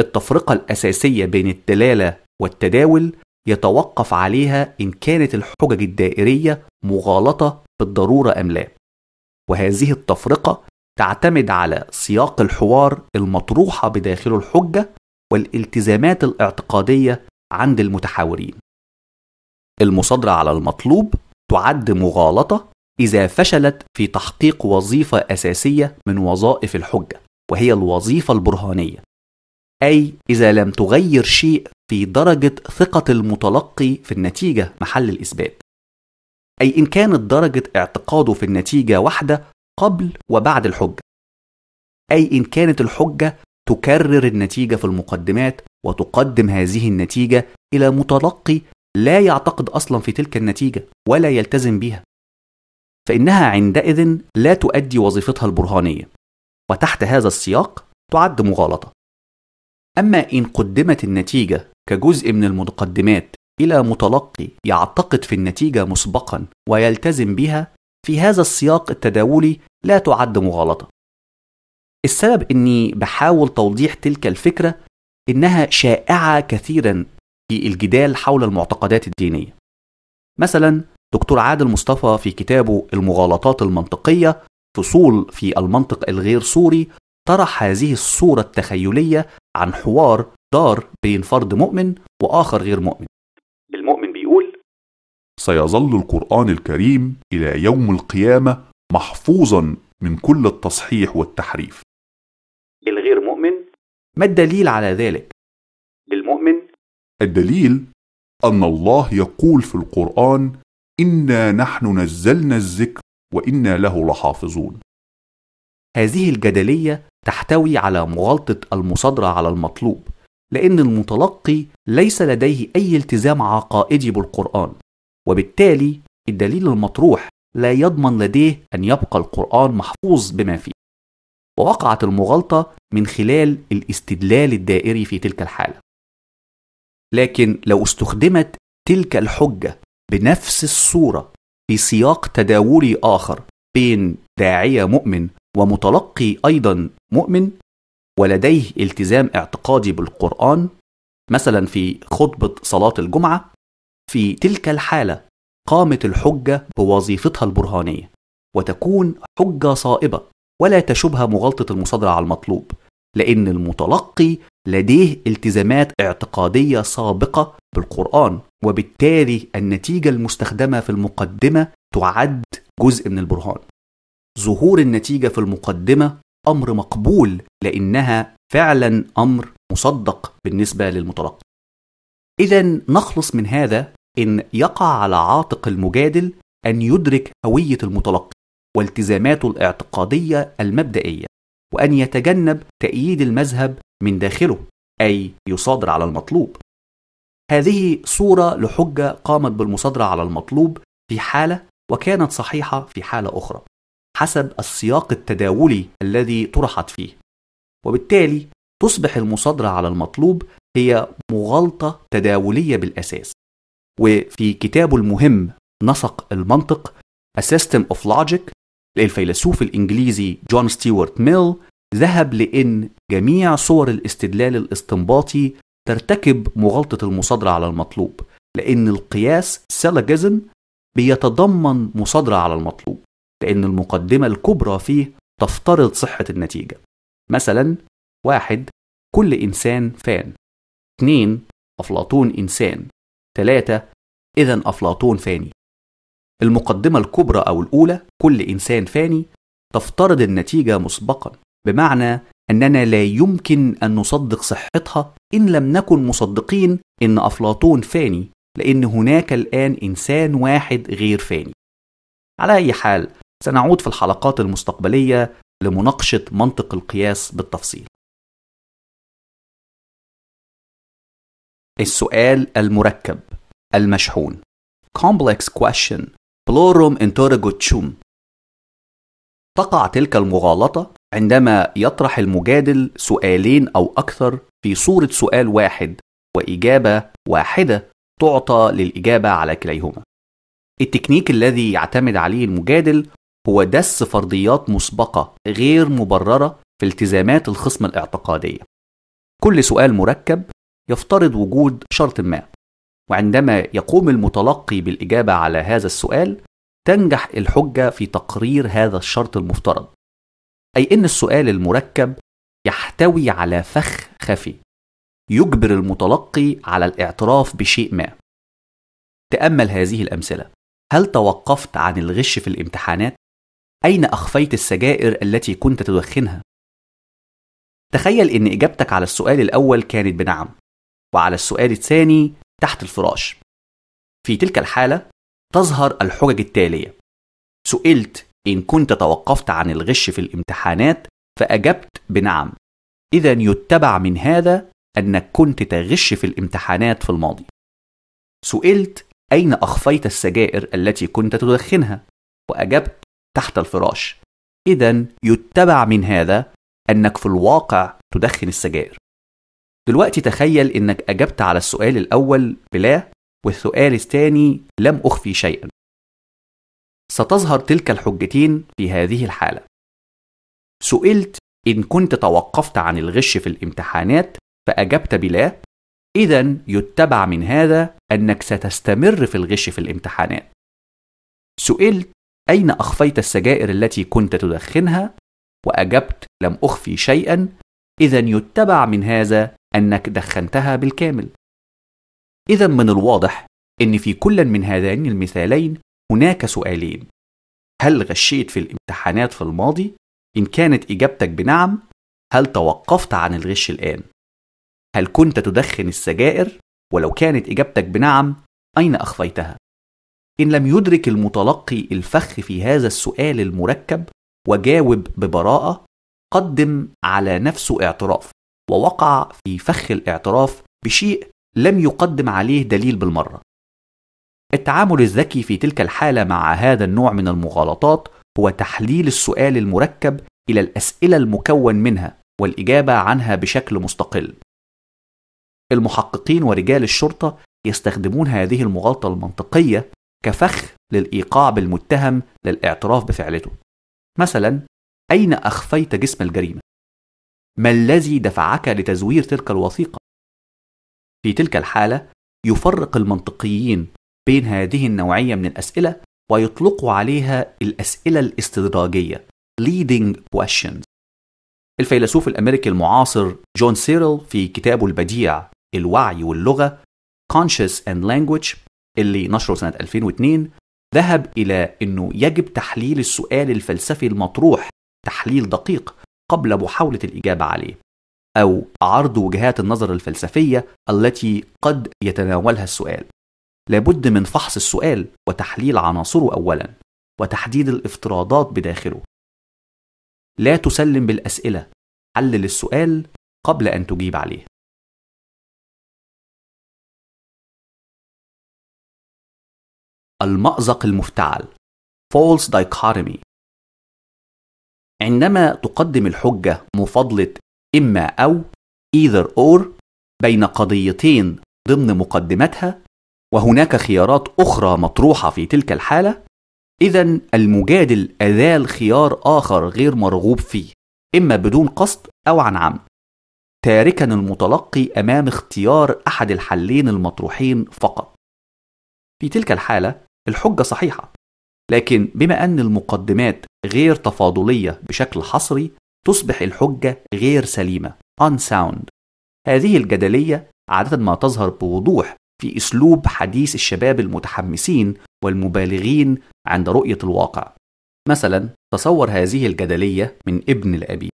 التفرقة الأساسية بين الدلالة والتداول يتوقف عليها إن كانت الحجج الدائرية مغالطة بالضرورة أم لا وهذه التفرقة تعتمد على سياق الحوار المطروحة بداخله الحجة والالتزامات الاعتقادية عند المتحاورين. المصادرة على المطلوب تعد مغالطة إذا فشلت في تحقيق وظيفة أساسية من وظائف الحجة وهي الوظيفة البرهانية أي إذا لم تغير شيء في درجة ثقة المتلقي في النتيجة محل الإثبات أي إن كانت درجة اعتقاده في النتيجة واحدة قبل وبعد الحجة أي إن كانت الحجة تكرر النتيجة في المقدمات وتقدم هذه النتيجة إلى متلقي لا يعتقد أصلا في تلك النتيجة ولا يلتزم بها فإنها عندئذ لا تؤدي وظيفتها البرهانية وتحت هذا السياق تعد مغالطة أما إن قدمت النتيجة كجزء من المتقدمات الى متلقي يعتقد في النتيجه مسبقا ويلتزم بها في هذا السياق التداولي لا تعد مغالطه السبب اني بحاول توضيح تلك الفكره انها شائعه كثيرا في الجدال حول المعتقدات الدينيه مثلا دكتور عادل مصطفى في كتابه المغالطات المنطقيه فصول في المنطق الغير سوري طرح هذه الصوره التخيليه عن حوار دار بين فرد مؤمن واخر غير مؤمن سيظل القرآن الكريم إلى يوم القيامة محفوظا من كل التصحيح والتحريف. الغير مؤمن ما الدليل على ذلك؟ للمؤمن الدليل أن الله يقول في القرآن: إنا نحن نزلنا الذكر وإنا له لحافظون. هذه الجدلية تحتوي على مغالطة المصادرة على المطلوب، لأن المتلقي ليس لديه أي التزام عقائدي بالقرآن، وبالتالي الدليل المطروح لا يضمن لديه أن يبقى القرآن محفوظ بما فيه ووقعت المغالطة من خلال الاستدلال الدائري في تلك الحالة لكن لو استخدمت تلك الحجة بنفس الصورة في سياق تداولي آخر بين داعية مؤمن ومتلقي أيضا مؤمن ولديه التزام اعتقادي بالقرآن مثلا في خطبة صلاة الجمعة في تلك الحالة قامت الحجة بوظيفتها البرهانية وتكون حجة صائبة ولا تشبه مغالطة المصادرة على المطلوب لأن المتلقي لديه التزامات اعتقادية سابقة بالقرآن وبالتالي النتيجة المستخدمة في المقدمة تعد جزء من البرهان. ظهور النتيجة في المقدمة أمر مقبول لأنها فعلا أمر مصدق بالنسبة للمتلقي. إذا نخلص من هذا إن يقع على عاتق المجادل أن يدرك هوية المتلقي والتزاماته الاعتقادية المبدئية وأن يتجنب تأييد المذهب من داخله أي يصادر على المطلوب هذه صورة لحجة قامت بالمصادرة على المطلوب في حالة وكانت صحيحة في حالة أخرى حسب السياق التداولي الذي طرحت فيه وبالتالي تصبح المصادرة على المطلوب هي مغالطة تداولية بالأساس وفي كتابه المهم نسق المنطق A System of Logic الفيلسوف الإنجليزي جون ستيوارت ميل ذهب لأن جميع صور الاستدلال الاستنباطي ترتكب مغالطة المصادرة على المطلوب لأن القياس سيلوجيزم بيتضمن مصادرة على المطلوب لأن المقدمة الكبرى فيه تفترض صحة النتيجة مثلا واحد كل إنسان فان اثنين أفلاطون إنسان 3 إذا أفلاطون فاني المقدمة الكبرى أو الأولى كل إنسان فاني تفترض النتيجة مسبقا بمعنى أننا لا يمكن أن نصدق صحتها إن لم نكن مصدقين إن أفلاطون فاني لأن هناك الآن إنسان واحد غير فاني على أي حال سنعود في الحلقات المستقبلية لمناقشة منطق القياس بالتفصيل السؤال المركب المشحون complex question plurum interrogatum تقع تلك المغالطة عندما يطرح المجادل سؤالين أو أكثر في صورة سؤال واحد وإجابة واحدة تعطى للإجابة على كليهما. التكنيك الذي يعتمد عليه المجادل هو دس فرضيات مسبقة غير مبررة في التزامات الخصم الاعتقادية. كل سؤال مركب يفترض وجود شرط ما وعندما يقوم المتلقي بالاجابه على هذا السؤال تنجح الحجه في تقرير هذا الشرط المفترض اي ان السؤال المركب يحتوي على فخ خفي يجبر المتلقي على الاعتراف بشيء ما تامل هذه الامثله هل توقفت عن الغش في الامتحانات اين اخفيت السجائر التي كنت تدخنها تخيل ان اجابتك على السؤال الاول كانت بنعم وعلى السؤال الثاني تحت الفراش في تلك الحالة تظهر الحجج التالية سئلت إن كنت توقفت عن الغش في الامتحانات فأجبت بنعم إذا يتبع من هذا أنك كنت تغش في الامتحانات في الماضي سئلت أين أخفيت السجائر التي كنت تدخنها وأجبت تحت الفراش إذا يتبع من هذا أنك في الواقع تدخن السجائر دلوقتي تخيل انك اجبت على السؤال الاول بلا والسؤال الثاني لم اخفي شيئا ستظهر تلك الحجتين في هذه الحاله سئلت ان كنت توقفت عن الغش في الامتحانات فاجبت بلا اذا يتبع من هذا انك ستستمر في الغش في الامتحانات سئلت اين اخفيت السجائر التي كنت تدخنها واجبت لم اخفي شيئا اذا يتبع من هذا أنك دخنتها بالكامل. إذا من الواضح إن في كل من هذين المثالين هناك سؤالين: هل غشيت في الامتحانات في الماضي؟ إن كانت إجابتك بنعم، هل توقفت عن الغش الآن؟ هل كنت تدخن السجائر؟ ولو كانت إجابتك بنعم، أين أخفيتها؟ إن لم يدرك المتلقي الفخ في هذا السؤال المركب وجاوب ببراءة، قدم على نفسه اعتراف ووقع في فخ الاعتراف بشيء لم يقدم عليه دليل بالمرة. التعامل الذكي في تلك الحالة مع هذا النوع من المغالطات هو تحليل السؤال المركب إلى الأسئلة المكون منها والإجابة عنها بشكل مستقل. المحققين ورجال الشرطة يستخدمون هذه المغالطة المنطقية كفخ للإيقاع بالمتهم للاعتراف بفعلته. مثلا أين أخفيت جسم الجريمة؟ ما الذي دفعك لتزوير تلك الوثيقة؟ في تلك الحالة يفرق المنطقيين بين هذه النوعية من الأسئلة ويطلقوا عليها الأسئلة الاستدراجية leading questions الفيلسوف الأمريكي المعاصر جون سيرل في كتابه البديع الوعي واللغة Conscious and Language اللي نشره سنة 2002 ذهب إلى أنه يجب تحليل السؤال الفلسفي المطروح تحليل دقيق قبل محاولة الإجابة عليه أو عرض وجهات النظر الفلسفية التي قد يتناولها السؤال لابد من فحص السؤال وتحليل عناصره أولا وتحديد الافتراضات بداخله لا تسلم بالأسئلة حلل السؤال قبل أن تجيب عليه المأزق المفتعل False Dichotomy عندما تقدم الحجة مفاضلة إما أو either or بين قضيتين ضمن مقدمتها وهناك خيارات أخرى مطروحة في تلك الحالة إذا المجادل أذال خيار آخر غير مرغوب فيه إما بدون قصد أو عن عمد تاركا المتلقي أمام اختيار أحد الحلين المطروحين فقط في تلك الحالة الحجة صحيحة لكن بما أن المقدمات غير تفاضلية بشكل حصري تصبح الحجة غير سليمة unsound هذه الجدلية عادة ما تظهر بوضوح في أسلوب حديث الشباب المتحمسين والمبالغين عند رؤية الواقع مثلا تصور هذه الجدلية من ابن لأبي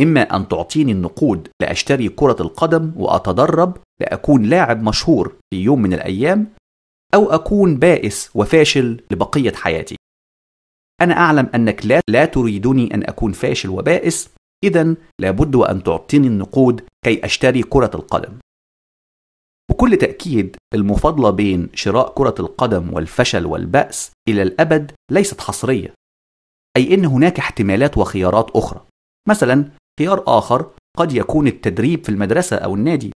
إما أن تعطيني النقود لأشتري كرة القدم وأتدرب لأكون لاعب مشهور في يوم من الأيام أو أكون بائس وفاشل لبقية حياتي. أنا أعلم أنك لا, لا تريدني أن أكون فاشل وبائس، إذا لابد وأن تعطيني النقود كي أشتري كرة القدم. بكل تأكيد المفاضلة بين شراء كرة القدم والفشل والبأس إلى الأبد ليست حصرية، أي أن هناك احتمالات وخيارات أخرى، مثلا خيار آخر قد يكون التدريب في المدرسة أو النادي،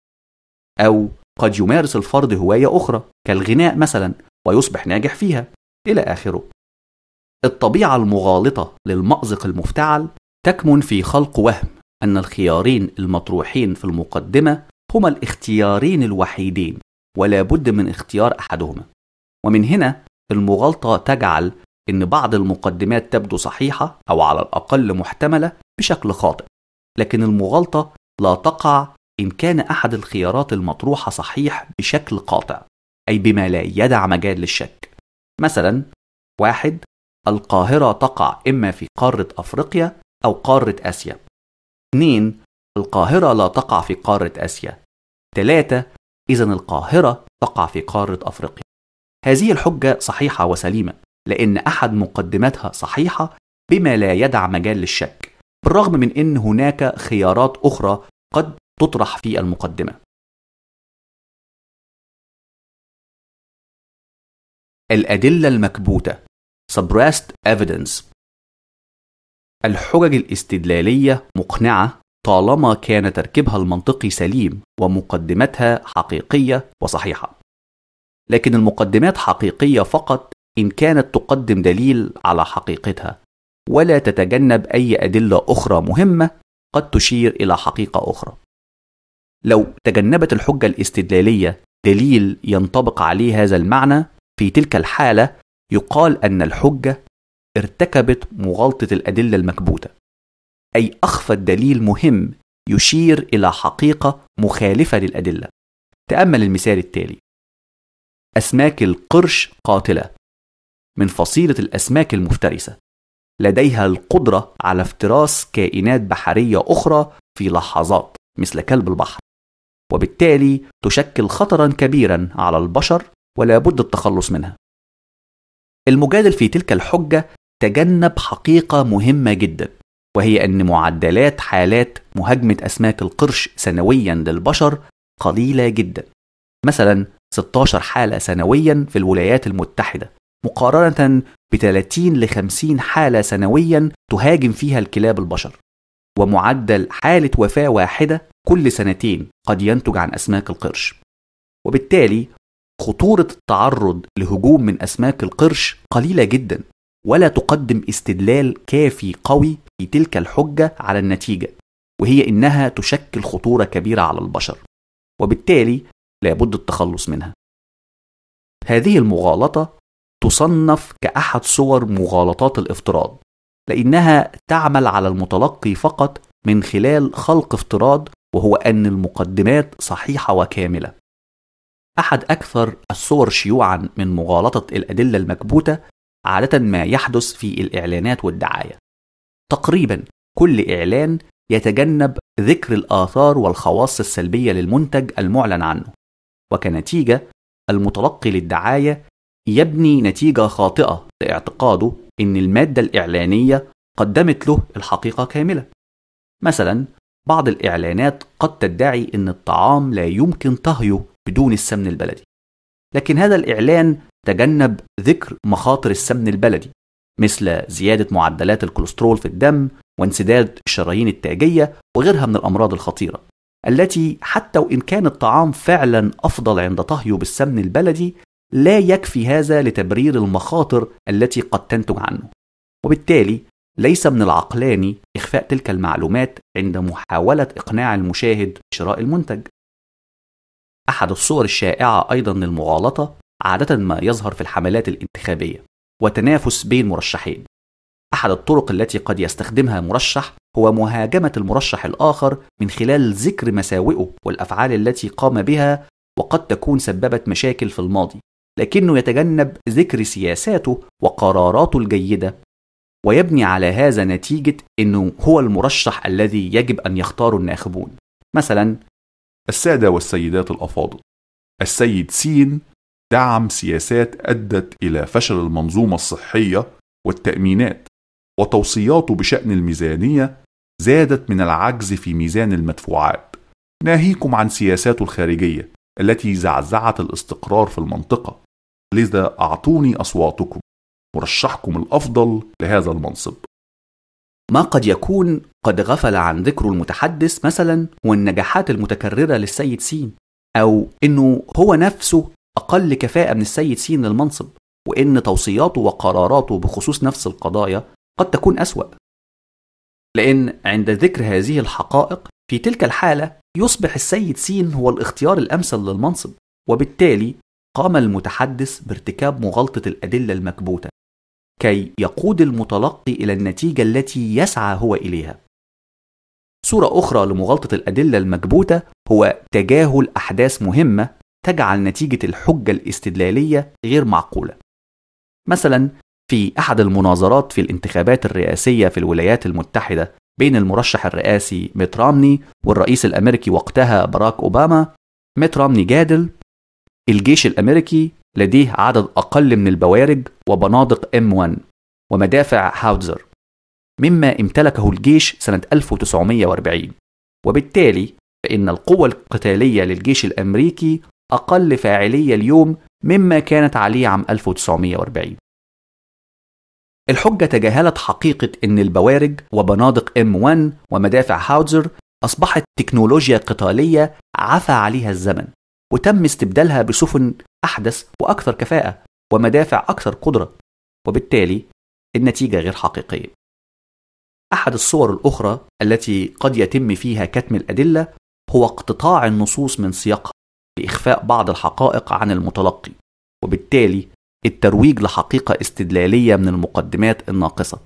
أو قد يمارس الفرد هواية أخرى كالغناء مثلا ويصبح ناجح فيها إلى آخره. الطبيعة المغالطة للمأزق المفتعل تكمن في خلق وهم أن الخيارين المطروحين في المقدمة هما الاختيارين الوحيدين ولا بد من اختيار أحدهما. ومن هنا المغالطة تجعل إن بعض المقدمات تبدو صحيحة أو على الأقل محتملة بشكل خاطئ، لكن المغالطة لا تقع إن كان أحد الخيارات المطروحة صحيح بشكل قاطع أي بما لا يدع مجال للشك مثلا واحد القاهرة تقع إما في قارة أفريقيا أو قارة آسيا 2 القاهرة لا تقع في قارة آسيا 3 إذا القاهرة تقع في قارة أفريقيا هذه الحجة صحيحة وسليمة لأن أحد مقدماتها صحيحة بما لا يدع مجال للشك بالرغم من أن هناك خيارات أخرى قد تطرح في المقدمة الأدلة المكبوتة suppressed evidence الحجج الاستدلالية مقنعة طالما كان تركيبها المنطقي سليم ومقدمتها حقيقية وصحيحة. لكن المقدمات حقيقية فقط إن كانت تقدم دليل على حقيقتها، ولا تتجنب أي أدلة أخرى مهمة قد تشير إلى حقيقة أخرى. لو تجنبت الحجة الاستدلالية دليل ينطبق عليه هذا المعنى في تلك الحالة يقال أن الحجة ارتكبت مغالطة الأدلة المكبوتة أي أخفت دليل مهم يشير إلى حقيقة مخالفة للأدلة تأمل المثال التالي أسماك القرش قاتلة من فصيلة الأسماك المفترسة لديها القدرة على افتراس كائنات بحرية أخرى في لحظات مثل كلب البحر وبالتالي تشكل خطرا كبيرا على البشر ولا بد التخلص منها المجادل في تلك الحجه تجنب حقيقه مهمه جدا وهي ان معدلات حالات مهاجمه اسماك القرش سنويا للبشر قليله جدا مثلا 16 حاله سنويا في الولايات المتحده مقارنه ب 30 ل 50 حاله سنويا تهاجم فيها الكلاب البشر ومعدل حالة وفاة واحدة كل سنتين قد ينتج عن أسماك القرش وبالتالي خطورة التعرض لهجوم من أسماك القرش قليلة جدا ولا تقدم استدلال كافي قوي في تلك الحجة على النتيجة وهي إنها تشكل خطورة كبيرة على البشر وبالتالي لابد التخلص منها هذه المغالطة تصنف كأحد صور مغالطات الافتراض لانها تعمل على المتلقي فقط من خلال خلق افتراض وهو ان المقدمات صحيحه وكامله احد اكثر الصور شيوعا من مغالطه الادله المكبوته عاده ما يحدث في الاعلانات والدعايه تقريبا كل اعلان يتجنب ذكر الآثار والخواص السلبية للمنتج المعلن عنه، وكنتيجة المتلقي للدعاية يبني نتيجة خاطئة لاعتقاده إن المادة الإعلانية قدمت له الحقيقة كاملة. مثلا بعض الإعلانات قد تدعي إن الطعام لا يمكن طهيه بدون السمن البلدي. لكن هذا الإعلان تجنب ذكر مخاطر السمن البلدي مثل زيادة معدلات الكوليسترول في الدم وانسداد الشرايين التاجية وغيرها من الأمراض الخطيرة التي حتى وإن كان الطعام فعلا أفضل عند طهيه بالسمن البلدي لا يكفي هذا لتبرير المخاطر التي قد تنتج عنه وبالتالي ليس من العقلاني إخفاء تلك المعلومات عند محاولة إقناع المشاهد بشراء المنتج. أحد الصور الشائعة أيضًا للمغالطة عادة ما يظهر في الحملات الانتخابية وتنافس بين مرشحين. أحد الطرق التي قد يستخدمها مرشح هو مهاجمة المرشح الآخر من خلال ذكر مساوئه والأفعال التي قام بها وقد تكون سببت مشاكل في الماضي لكنه يتجنب ذكر سياساته وقراراته الجيدة ويبني على هذا نتيجة أنه هو المرشح الذي يجب أن يختاره الناخبون مثلا السادة والسيدات الأفاضل السيد سين دعم سياسات أدت إلى فشل المنظومة الصحية والتأمينات وتوصياته بشأن الميزانية زادت من العجز في ميزان المدفوعات ناهيكم عن سياساته الخارجية التي زعزعت الاستقرار في المنطقة لذا أعطوني أصواتكم مرشحكم الأفضل لهذا المنصب ما قد يكون قد غفل عن ذكر المتحدث مثلا هو النجاحات المتكررة للسيد سين أو أنه هو نفسه أقل كفاءة من السيد سين للمنصب وأن توصياته وقراراته بخصوص نفس القضايا قد تكون أسوأ لأن عند ذكر هذه الحقائق في تلك الحالة يصبح السيد سين هو الاختيار الأمثل للمنصب وبالتالي قام المتحدث بارتكاب مغالطة الأدلة المكبوتة كي يقود المتلقي إلى النتيجة التي يسعى هو إليها. صورة أخرى لمغالطة الأدلة المكبوتة هو تجاهل أحداث مهمة تجعل نتيجة الحجة الاستدلالية غير معقولة. مثلا في أحد المناظرات في الانتخابات الرئاسية في الولايات المتحدة بين المرشح الرئاسي ميت رامني والرئيس الأمريكي وقتها باراك أوباما، ميت رامني جادل الجيش الأمريكي لديه عدد أقل من البوارج وبنادق M1 ومدافع هاوتزر مما امتلكه الجيش سنة 1940 وبالتالي فإن القوة القتالية للجيش الأمريكي أقل فاعلية اليوم مما كانت عليه عام 1940 الحجة تجاهلت حقيقة أن البوارج وبنادق M1 ومدافع هاوزر أصبحت تكنولوجيا قتالية عفى عليها الزمن وتم استبدالها بسفن أحدث وأكثر كفاءة ومدافع أكثر قدرة وبالتالي النتيجة غير حقيقية أحد الصور الأخرى التي قد يتم فيها كتم الأدلة هو اقتطاع النصوص من سياقها لإخفاء بعض الحقائق عن المتلقي وبالتالي الترويج لحقيقة استدلالية من المقدمات الناقصة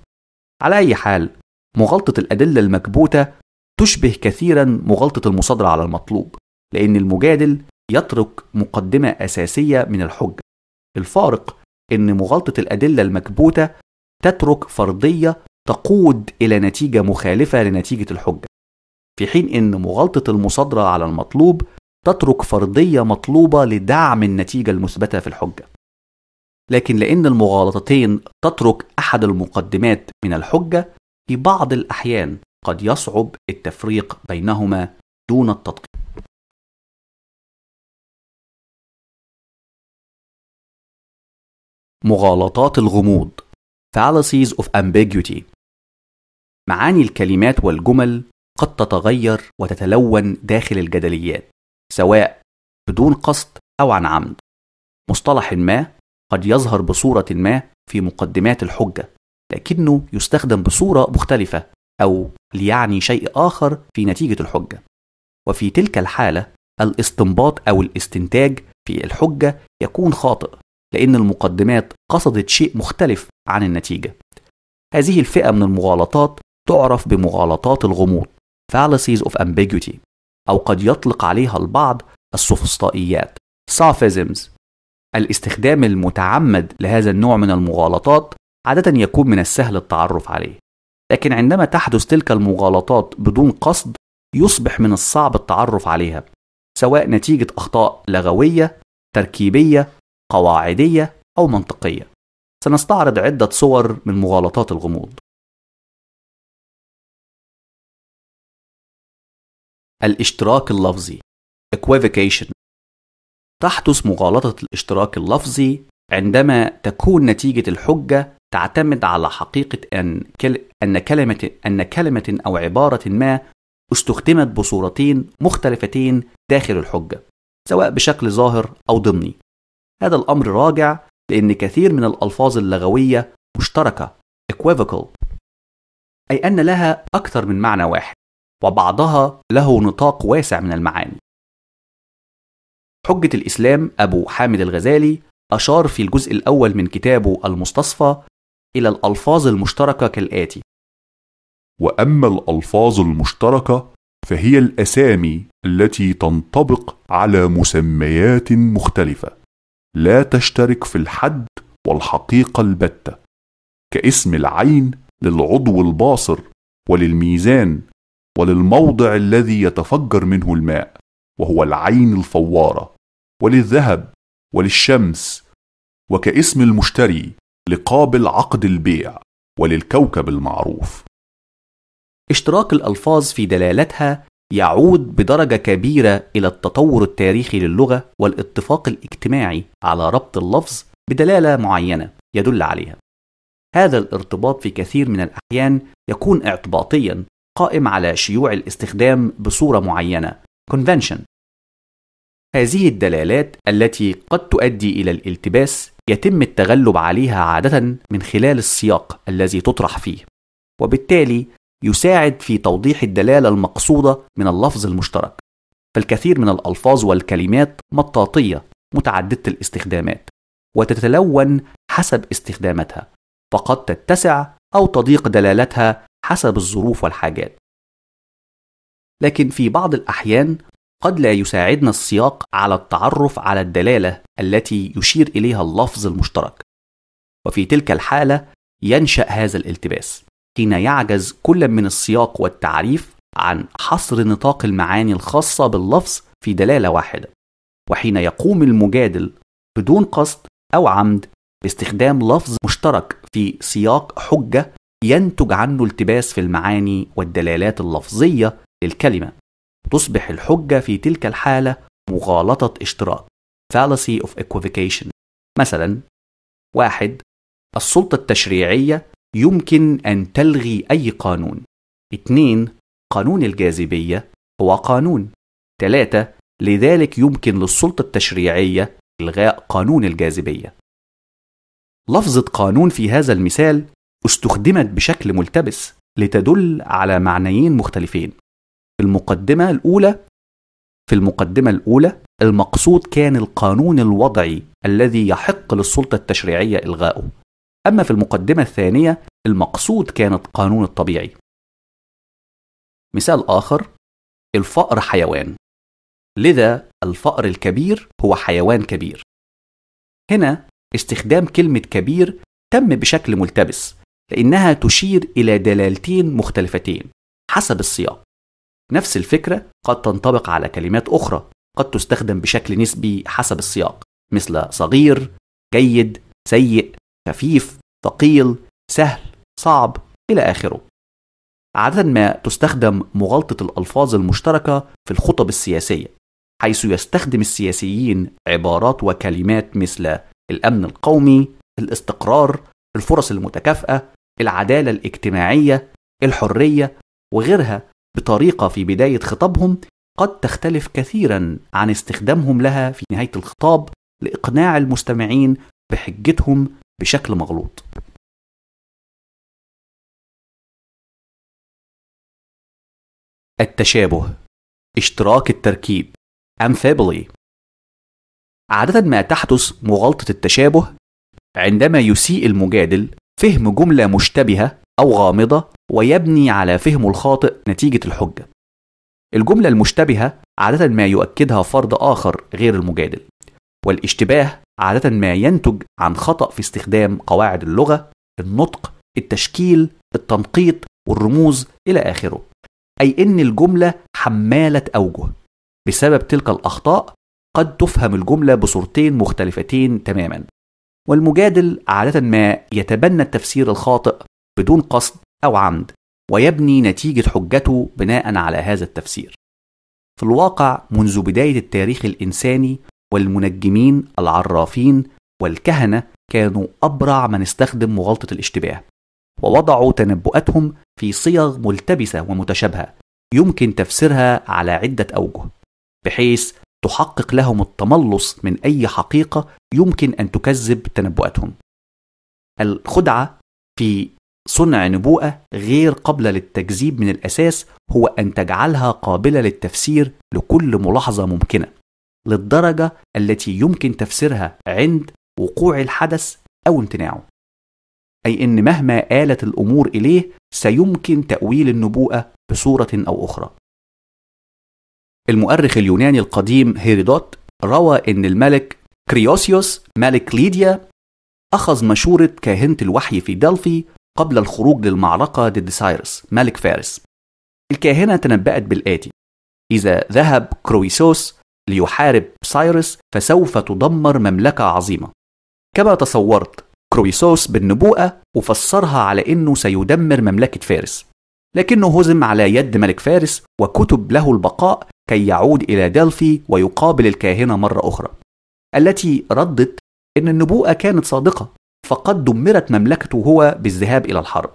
على أي حال مغالطة الأدلة المكبوتة تشبه كثيرا مغالطة المصادرة على المطلوب لأن المجادل يترك مقدمة أساسية من الحجة الفارق إن مغالطة الأدلة المكبوتة تترك فرضية تقود إلى نتيجة مخالفة لنتيجة الحجة في حين إن مغالطة المصادرة على المطلوب تترك فرضية مطلوبة لدعم النتيجة المثبتة في الحجة لكن لأن المغالطتين تترك أحد المقدمات من الحجة في بعض الأحيان قد يصعب التفريق بينهما دون التدقيق مغالطات الغموض fallacies of ambiguity معاني الكلمات والجمل قد تتغير وتتلون داخل الجدليات سواء بدون قصد أو عن عمد مصطلح ما قد يظهر بصورة ما في مقدمات الحجة لكنه يستخدم بصورة مختلفة أو ليعني شيء آخر في نتيجة الحجة وفي تلك الحالة الاستنباط أو الاستنتاج في الحجة يكون خاطئ لأن المقدمات قصدت شيء مختلف عن النتيجة. هذه الفئة من المغالطات تعرف بمغالطات الغموض fallacies of ambiguity أو قد يطلق عليها البعض السوفسطائيات sophisms الاستخدام المتعمد لهذا النوع من المغالطات عادة يكون من السهل التعرف عليه لكن عندما تحدث تلك المغالطات بدون قصد يصبح من الصعب التعرف عليها سواء نتيجة أخطاء لغوية تركيبية قواعدية أو منطقية سنستعرض عدة صور من مغالطات الغموض الاشتراك اللفظي equivocation تحدث مغالطة الاشتراك اللفظي عندما تكون نتيجة الحجة تعتمد على حقيقة أن, كل... أن, كلمة... أن كلمة أو عبارة ما استخدمت بصورتين مختلفتين داخل الحجة سواء بشكل ظاهر أو ضمني هذا الأمر راجع لأن كثير من الألفاظ اللغوية مشتركة equivocal أي أن لها أكثر من معنى واحد وبعضها له نطاق واسع من المعاني حجة الإسلام أبو حامد الغزالي أشار في الجزء الأول من كتابه المستصفى إلى الألفاظ المشتركة كالآتي: "وأما الألفاظ المشتركة فهي الأسامي التي تنطبق على مسميات مختلفة، لا تشترك في الحد والحقيقة البتة كاسم العين للعضو الباصر وللميزان وللموضع الذي يتفجر منه الماء وهو العين الفوارة وللذهب وللشمس وكاسم المشتري لقابل عقد البيع وللكوكب المعروف اشتراك الألفاظ في دلالتها يعود بدرجة كبيرة إلى التطور التاريخي للغة والاتفاق الاجتماعي على ربط اللفظ بدلالة معينة يدل عليها. هذا الارتباط في كثير من الأحيان يكون اعتباطيا قائم على شيوع الاستخدام بصورة معينة convention. هذه الدلالات التي قد تؤدي إلى الالتباس يتم التغلب عليها عادة من خلال السياق الذي تطرح فيه، وبالتالي يساعد في توضيح الدلاله المقصوده من اللفظ المشترك فالكثير من الالفاظ والكلمات مطاطيه متعدده الاستخدامات وتتلون حسب استخداماتها فقد تتسع او تضيق دلالتها حسب الظروف والحاجات لكن في بعض الاحيان قد لا يساعدنا السياق على التعرف على الدلاله التي يشير اليها اللفظ المشترك وفي تلك الحاله ينشا هذا الالتباس حين يعجز كل من السياق والتعريف عن حصر نطاق المعاني الخاصة باللفظ في دلالة واحدة، وحين يقوم المجادل بدون قصد أو عمد باستخدام لفظ مشترك في سياق حجة ينتج عنه التباس في المعاني والدلالات اللفظية للكلمة. تصبح الحجة في تلك الحالة مغالطة اشتراك fallacy of equivocation مثلا واحد السلطة التشريعية يمكن أن تلغي أي قانون. 2. قانون الجاذبية هو قانون. 3. لذلك يمكن للسلطة التشريعية إلغاء قانون الجاذبية. لفظة قانون في هذا المثال استخدمت بشكل ملتبس لتدل على معنيين مختلفين. في المقدمة الأولى في المقدمة الأولى المقصود كان القانون الوضعي الذي يحق للسلطة التشريعية إلغاؤه أما في المقدمة الثانية المقصود كانت قانون الطبيعي مثال آخر الفأر حيوان لذا الفأر الكبير هو حيوان كبير هنا استخدام كلمة كبير تم بشكل ملتبس لأنها تشير إلى دلالتين مختلفتين حسب السياق نفس الفكرة قد تنطبق على كلمات أخرى قد تستخدم بشكل نسبي حسب السياق مثل صغير جيد سيء خفيف ثقيل سهل صعب إلى آخره عادة ما تستخدم مغالطة الألفاظ المشتركة في الخطب السياسية حيث يستخدم السياسيين عبارات وكلمات مثل الأمن القومي الاستقرار الفرص المتكافئة العدالة الاجتماعية الحرية وغيرها بطريقة في بداية خطابهم قد تختلف كثيرا عن استخدامهم لها في نهاية الخطاب لإقناع المستمعين بحجتهم بشكل مغلوط التشابه اشتراك التركيب Amphibly. عادة ما تحدث مغالطة التشابه عندما يسيء المجادل فهم جملة مشتبهة أو غامضة ويبني على فهمه الخاطئ نتيجة الحجة. الجملة المشتبهة عادة ما يؤكدها فرد آخر غير المجادل. والاشتباه عادة ما ينتج عن خطأ في استخدام قواعد اللغة، النطق، التشكيل، التنقيط، والرموز إلى آخره. أي إن الجملة حمالة أوجه. بسبب تلك الأخطاء قد تفهم الجملة بصورتين مختلفتين تماما. والمجادل عادة ما يتبنى التفسير الخاطئ بدون قصد أو عمد، ويبني نتيجة حجته بناء على هذا التفسير. في الواقع منذ بداية التاريخ الإنساني والمنجمين العرافين والكهنة كانوا أبرع من استخدم مغالطة الاشتباه ووضعوا تنبؤاتهم في صيغ ملتبسة ومتشابهة يمكن تفسيرها على عدة أوجه بحيث تحقق لهم التملص من أي حقيقة يمكن أن تكذب تنبؤاتهم الخدعة في صنع نبوءة غير قابلة للتكذيب من الأساس هو أن تجعلها قابلة للتفسير لكل ملاحظة ممكنة للدرجة التي يمكن تفسيرها عند وقوع الحدث أو امتناعه أي إن مهما آلت الأمور إليه سيمكن تأويل النبوءة بصورة أو أخرى المؤرخ اليوناني القديم هيرودوت روى إن الملك كريوسيوس ملك ليديا أخذ مشورة كاهنة الوحي في دلفي قبل الخروج للمعركة ضد سايرس ملك فارس الكاهنة تنبأت بالآتي إذا ذهب كرويسوس ليحارب سايرس فسوف تدمر مملكة عظيمة كما تصورت كرويسوس بالنبوءة وفسرها على أنه سيدمر مملكة فارس لكنه هزم على يد ملك فارس وكتب له البقاء كي يعود إلى دلفي ويقابل الكاهنة مرة أخرى التي ردت أن النبوءة كانت صادقة فقد دمرت مملكته هو بالذهاب إلى الحرب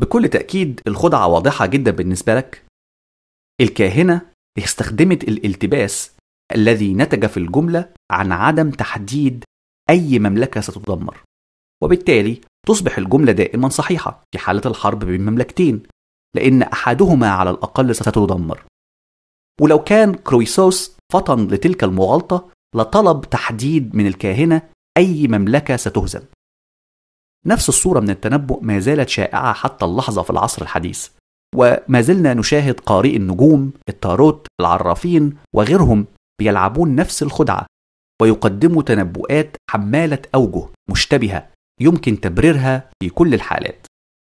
بكل تأكيد الخدعة واضحة جدا بالنسبة لك الكاهنة استخدمت الالتباس الذي نتج في الجملة عن عدم تحديد أي مملكة ستدمر وبالتالي تصبح الجملة دائما صحيحة في حالة الحرب بين مملكتين لأن أحدهما على الأقل ستدمر ولو كان كرويسوس فطن لتلك المغالطة لطلب تحديد من الكاهنة أي مملكة ستهزم نفس الصورة من التنبؤ ما زالت شائعة حتى اللحظة في العصر الحديث وما زلنا نشاهد قارئي النجوم التاروت العرافين وغيرهم بيلعبون نفس الخدعة ويقدموا تنبؤات حمالة أوجه مشتبهة يمكن تبريرها في كل الحالات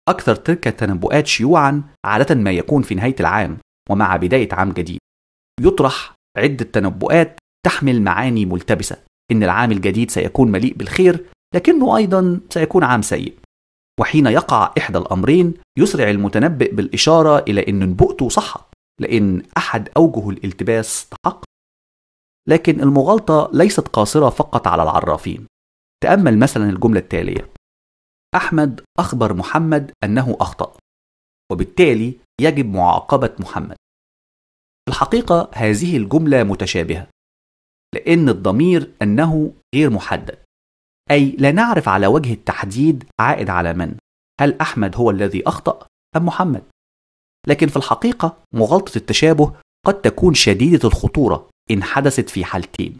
أكثر تلك التنبؤات شيوعا عادة ما يكون في نهاية العام ومع بداية عام جديد يطرح عدة تنبؤات تحمل معاني ملتبسة إن العام الجديد سيكون مليء بالخير لكنه أيضا سيكون عام سيء وحين يقع إحدى الأمرين يسرع المتنبئ بالإشارة إلى أن نبؤته صح لأن أحد أوجه الالتباس تحقق لكن المغالطة ليست قاصرة فقط على العرافين تأمل مثلا الجملة التالية أحمد أخبر محمد أنه أخطأ وبالتالي يجب معاقبة محمد في الحقيقة هذه الجملة متشابهة لأن الضمير أنه غير محدد أي لا نعرف على وجه التحديد عائد على من هل أحمد هو الذي أخطأ أم محمد لكن في الحقيقة مغالطة التشابه قد تكون شديدة الخطورة إن حدثت في حالتين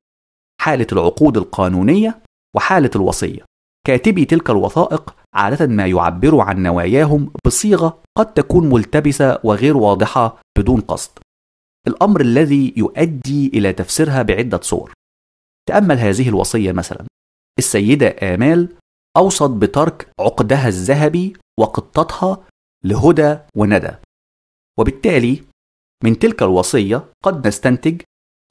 حالة العقود القانونية وحالة الوصية كاتبي تلك الوثائق عادة ما يعبر عن نواياهم بصيغة قد تكون ملتبسة وغير واضحة بدون قصد الأمر الذي يؤدي إلى تفسيرها بعدة صور تأمل هذه الوصية مثلا السيدة آمال أوصت بترك عقدها الذهبي وقطتها لهدى وندى وبالتالي من تلك الوصية قد نستنتج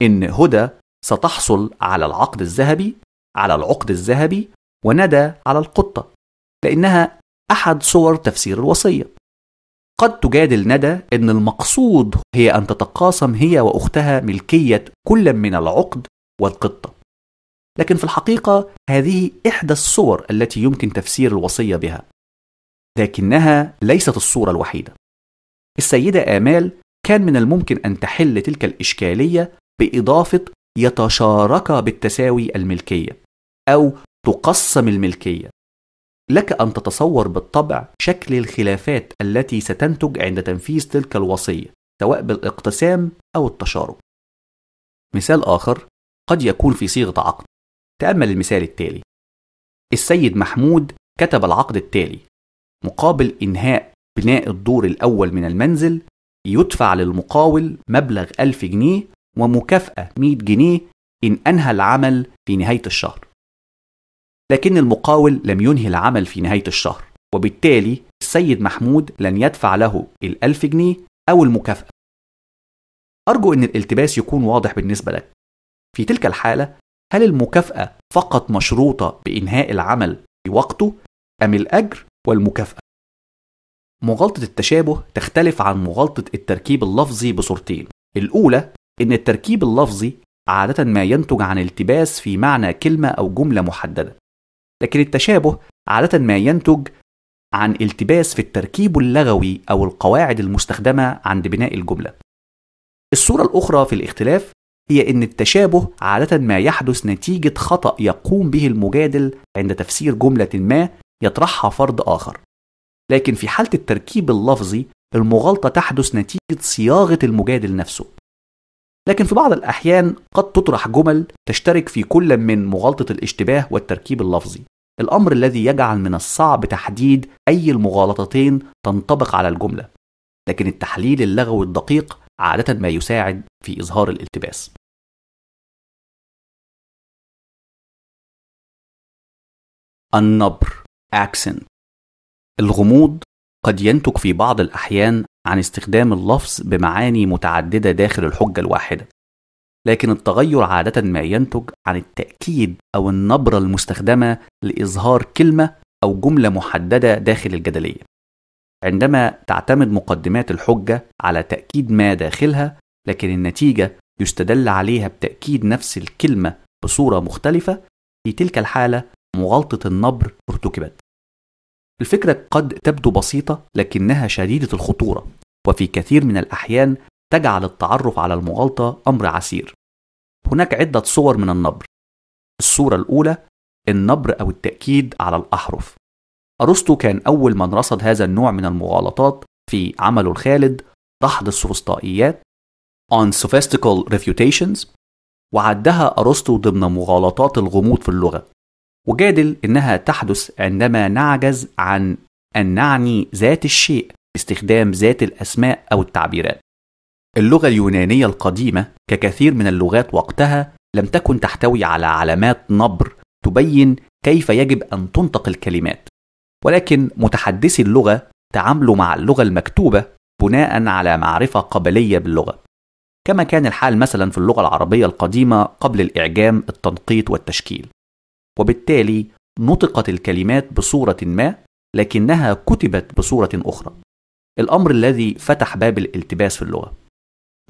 إن هدى ستحصل على العقد الذهبي على العقد الذهبي وندى على القطة لأنها أحد صور تفسير الوصية قد تجادل ندى أن المقصود هي أن تتقاسم هي وأختها ملكية كل من العقد والقطة لكن في الحقيقة هذه إحدى الصور التي يمكن تفسير الوصية بها لكنها ليست الصورة الوحيدة السيدة آمال كان من الممكن أن تحل تلك الإشكالية بإضافة يتشارك بالتساوي الملكية أو تقسم الملكية لك أن تتصور بالطبع شكل الخلافات التي ستنتج عند تنفيذ تلك الوصية سواء بالاقتسام أو التشارك مثال آخر قد يكون في صيغة عقد تأمل المثال التالي السيد محمود كتب العقد التالي مقابل إنهاء بناء الدور الأول من المنزل يدفع للمقاول مبلغ ألف جنيه ومكافأة 100 جنيه إن أنهى العمل في نهاية الشهر. لكن المقاول لم ينهي العمل في نهاية الشهر، وبالتالي السيد محمود لن يدفع له الألف جنيه أو المكافأة. أرجو أن الالتباس يكون واضح بالنسبة لك. في تلك الحالة، هل المكافأة فقط مشروطة بإنهاء العمل في وقته أم الأجر والمكافأة؟ مغالطة التشابه تختلف عن مغالطة التركيب اللفظي بصورتين الأولى إن التركيب اللفظي عادة ما ينتج عن التباس في معنى كلمة أو جملة محددة، لكن التشابه عادة ما ينتج عن التباس في التركيب اللغوي أو القواعد المستخدمة عند بناء الجملة. الصورة الأخرى في الاختلاف هي أن التشابه عادة ما يحدث نتيجة خطأ يقوم به المجادل عند تفسير جملة ما يطرحها فرد آخر. لكن في حالة التركيب اللفظي المغالطة تحدث نتيجة صياغة المجادل نفسه لكن في بعض الأحيان قد تطرح جمل تشترك في كل من مغالطة الاشتباه والتركيب اللفظي الأمر الذي يجعل من الصعب تحديد أي المغالطتين تنطبق على الجملة لكن التحليل اللغوي الدقيق عادة ما يساعد في إظهار الالتباس النبر accent الغموض قد ينتج في بعض الأحيان عن استخدام اللفظ بمعاني متعددة داخل الحجة الواحدة لكن التغير عادة ما ينتج عن التأكيد أو النبرة المستخدمة لإظهار كلمة أو جملة محددة داخل الجدلية عندما تعتمد مقدمات الحجة على تأكيد ما داخلها لكن النتيجة يستدل عليها بتأكيد نفس الكلمة بصورة مختلفة في تلك الحالة مغالطة النبر ارتكبت الفكرة قد تبدو بسيطة لكنها شديدة الخطورة وفي كثير من الأحيان تجعل التعرف على المغالطة أمر عسير هناك عدة صور من النبر الصورة الأولى النبر أو التأكيد على الأحرف أرسطو كان أول من رصد هذا النوع من المغالطات في عمله الخالد دحض السوفسطائيات On Sophistical Refutations وعدها أرسطو ضمن مغالطات الغموض في اللغة وجادل انها تحدث عندما نعجز عن ان نعني ذات الشيء باستخدام ذات الاسماء او التعبيرات اللغه اليونانيه القديمه ككثير من اللغات وقتها لم تكن تحتوي على علامات نبر تبين كيف يجب ان تنطق الكلمات ولكن متحدثي اللغه تعاملوا مع اللغه المكتوبه بناء على معرفه قبليه باللغه كما كان الحال مثلا في اللغه العربيه القديمه قبل الاعجام التنقيط والتشكيل وبالتالي نطقت الكلمات بصورة ما لكنها كتبت بصورة أخرى الأمر الذي فتح باب الالتباس في اللغة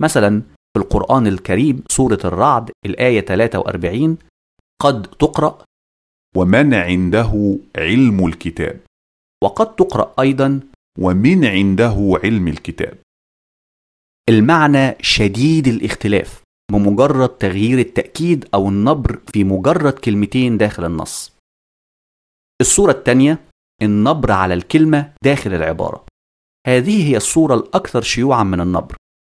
مثلا في القرآن الكريم سورة الرعد الآية 43 قد تقرأ ومن عنده علم الكتاب وقد تقرأ أيضا ومن عنده علم الكتاب المعنى شديد الاختلاف بمجرد تغيير التأكيد أو النبر في مجرد كلمتين داخل النص. الصورة الثانية النبر على الكلمة داخل العبارة. هذه هي الصورة الأكثر شيوعًا من النبر،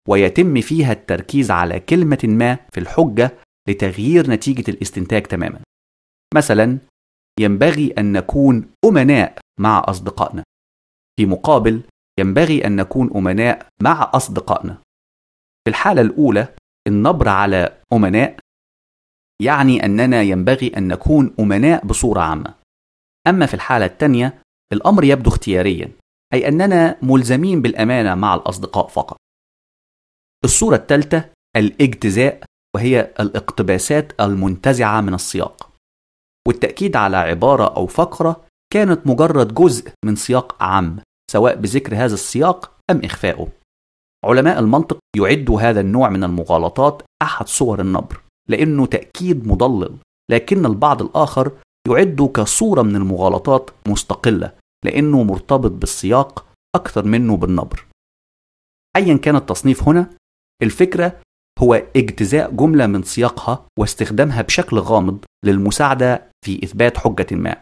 ويتم فيها التركيز على كلمة ما في الحجة لتغيير نتيجة الاستنتاج تمامًا. مثلًا، ينبغي أن نكون أمناء مع أصدقائنا. في مقابل، ينبغي أن نكون أمناء مع أصدقائنا. في الحالة الأولى، النبر على أمناء يعني أننا ينبغي أن نكون أمناء بصورة عامة. أما في الحالة الثانية الأمر يبدو اختياريا، أي أننا ملزمين بالأمانة مع الأصدقاء فقط. الصورة الثالثة الاجتزاء وهي الاقتباسات المنتزعة من السياق. والتأكيد على عبارة أو فقرة كانت مجرد جزء من سياق عام، سواء بذكر هذا السياق أم إخفائه. علماء المنطق يعدوا هذا النوع من المغالطات أحد صور النبر لأنه تأكيد مضلل لكن البعض الآخر يعده كصورة من المغالطات مستقلة لأنه مرتبط بالسياق أكثر منه بالنبر أيا كان التصنيف هنا الفكرة هو اجتزاء جملة من سياقها واستخدامها بشكل غامض للمساعدة في إثبات حجة ما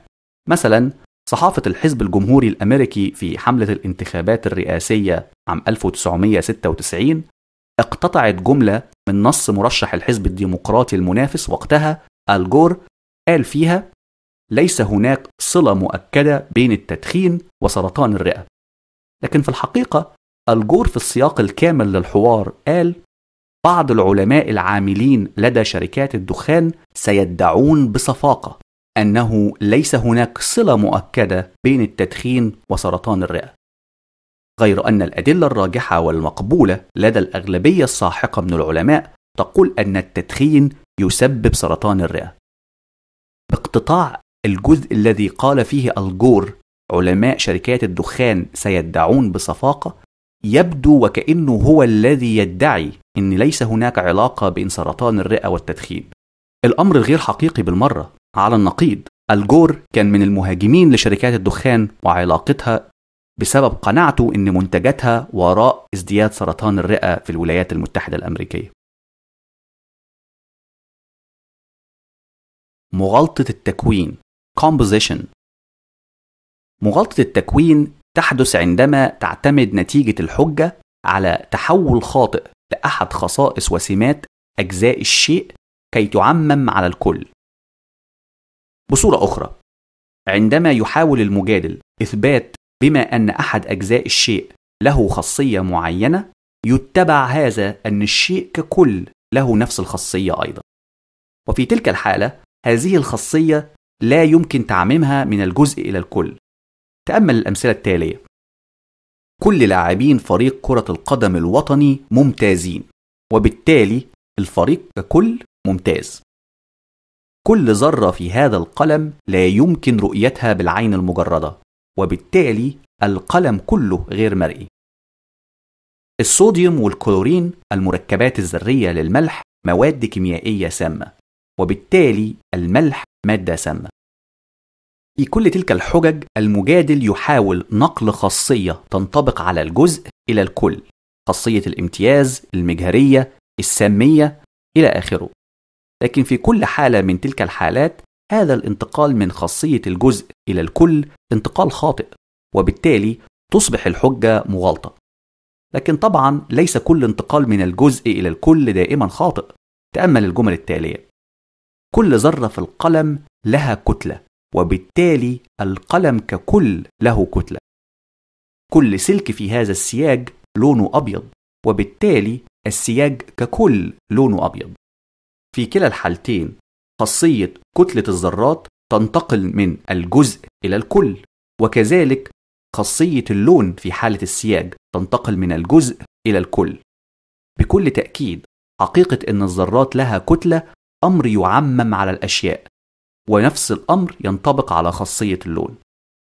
مثلا صحافة الحزب الجمهوري الأمريكي في حملة الانتخابات الرئاسية عام 1996 اقتطعت جملة من نص مرشح الحزب الديمقراطي المنافس وقتها الجور قال فيها ليس هناك صلة مؤكدة بين التدخين وسرطان الرئة لكن في الحقيقة الجور في السياق الكامل للحوار قال بعض العلماء العاملين لدى شركات الدخان سيدعون بصفاقة أنه ليس هناك صلة مؤكدة بين التدخين وسرطان الرئة، غير أن الأدلة الراجحة والمقبولة لدى الأغلبية الساحقة من العلماء تقول أن التدخين يسبب سرطان الرئة. باقتطاع الجزء الذي قال فيه الجور علماء شركات الدخان سيدعون بصفاقة يبدو وكأنه هو الذي يدعي أن ليس هناك علاقة بين سرطان الرئة والتدخين. الأمر غير حقيقي بالمرة، على النقيض الجور كان من المهاجمين لشركات الدخان وعلاقتها بسبب قناعته ان منتجاتها وراء ازدياد سرطان الرئه في الولايات المتحده الامريكيه مغالطه التكوين composition مغالطه التكوين تحدث عندما تعتمد نتيجه الحجه على تحول خاطئ لاحد خصائص وسمات اجزاء الشيء كي تعمم على الكل بصورة أخرى عندما يحاول المجادل إثبات بما أن أحد أجزاء الشيء له خاصية معينة يتبع هذا أن الشيء ككل له نفس الخاصية أيضا وفي تلك الحالة هذه الخاصية لا يمكن تعميمها من الجزء إلى الكل تأمل الأمثلة التالية كل لاعبين فريق كرة القدم الوطني ممتازين وبالتالي الفريق ككل ممتاز كل ذرة في هذا القلم لا يمكن رؤيتها بالعين المجردة، وبالتالي القلم كله غير مرئي. الصوديوم والكلورين المركبات الذرية للملح مواد كيميائية سامة، وبالتالي الملح مادة سامة. في كل تلك الحجج المجادل يحاول نقل خاصية تنطبق على الجزء إلى الكل، خاصية الامتياز، المجهرية، السامية إلى آخره. لكن في كل حالة من تلك الحالات هذا الانتقال من خاصية الجزء إلى الكل انتقال خاطئ وبالتالي تصبح الحجة مغالطة لكن طبعا ليس كل انتقال من الجزء إلى الكل دائما خاطئ تأمل الجمل التالية كل ذرة في القلم لها كتلة وبالتالي القلم ككل له كتلة كل سلك في هذا السياج لونه أبيض وبالتالي السياج ككل لونه أبيض في كلا الحالتين خاصية كتلة الذرات تنتقل من الجزء إلى الكل وكذلك خاصية اللون في حالة السياج تنتقل من الجزء إلى الكل بكل تأكيد حقيقة أن الذرات لها كتلة أمر يعمم على الأشياء ونفس الأمر ينطبق على خاصية اللون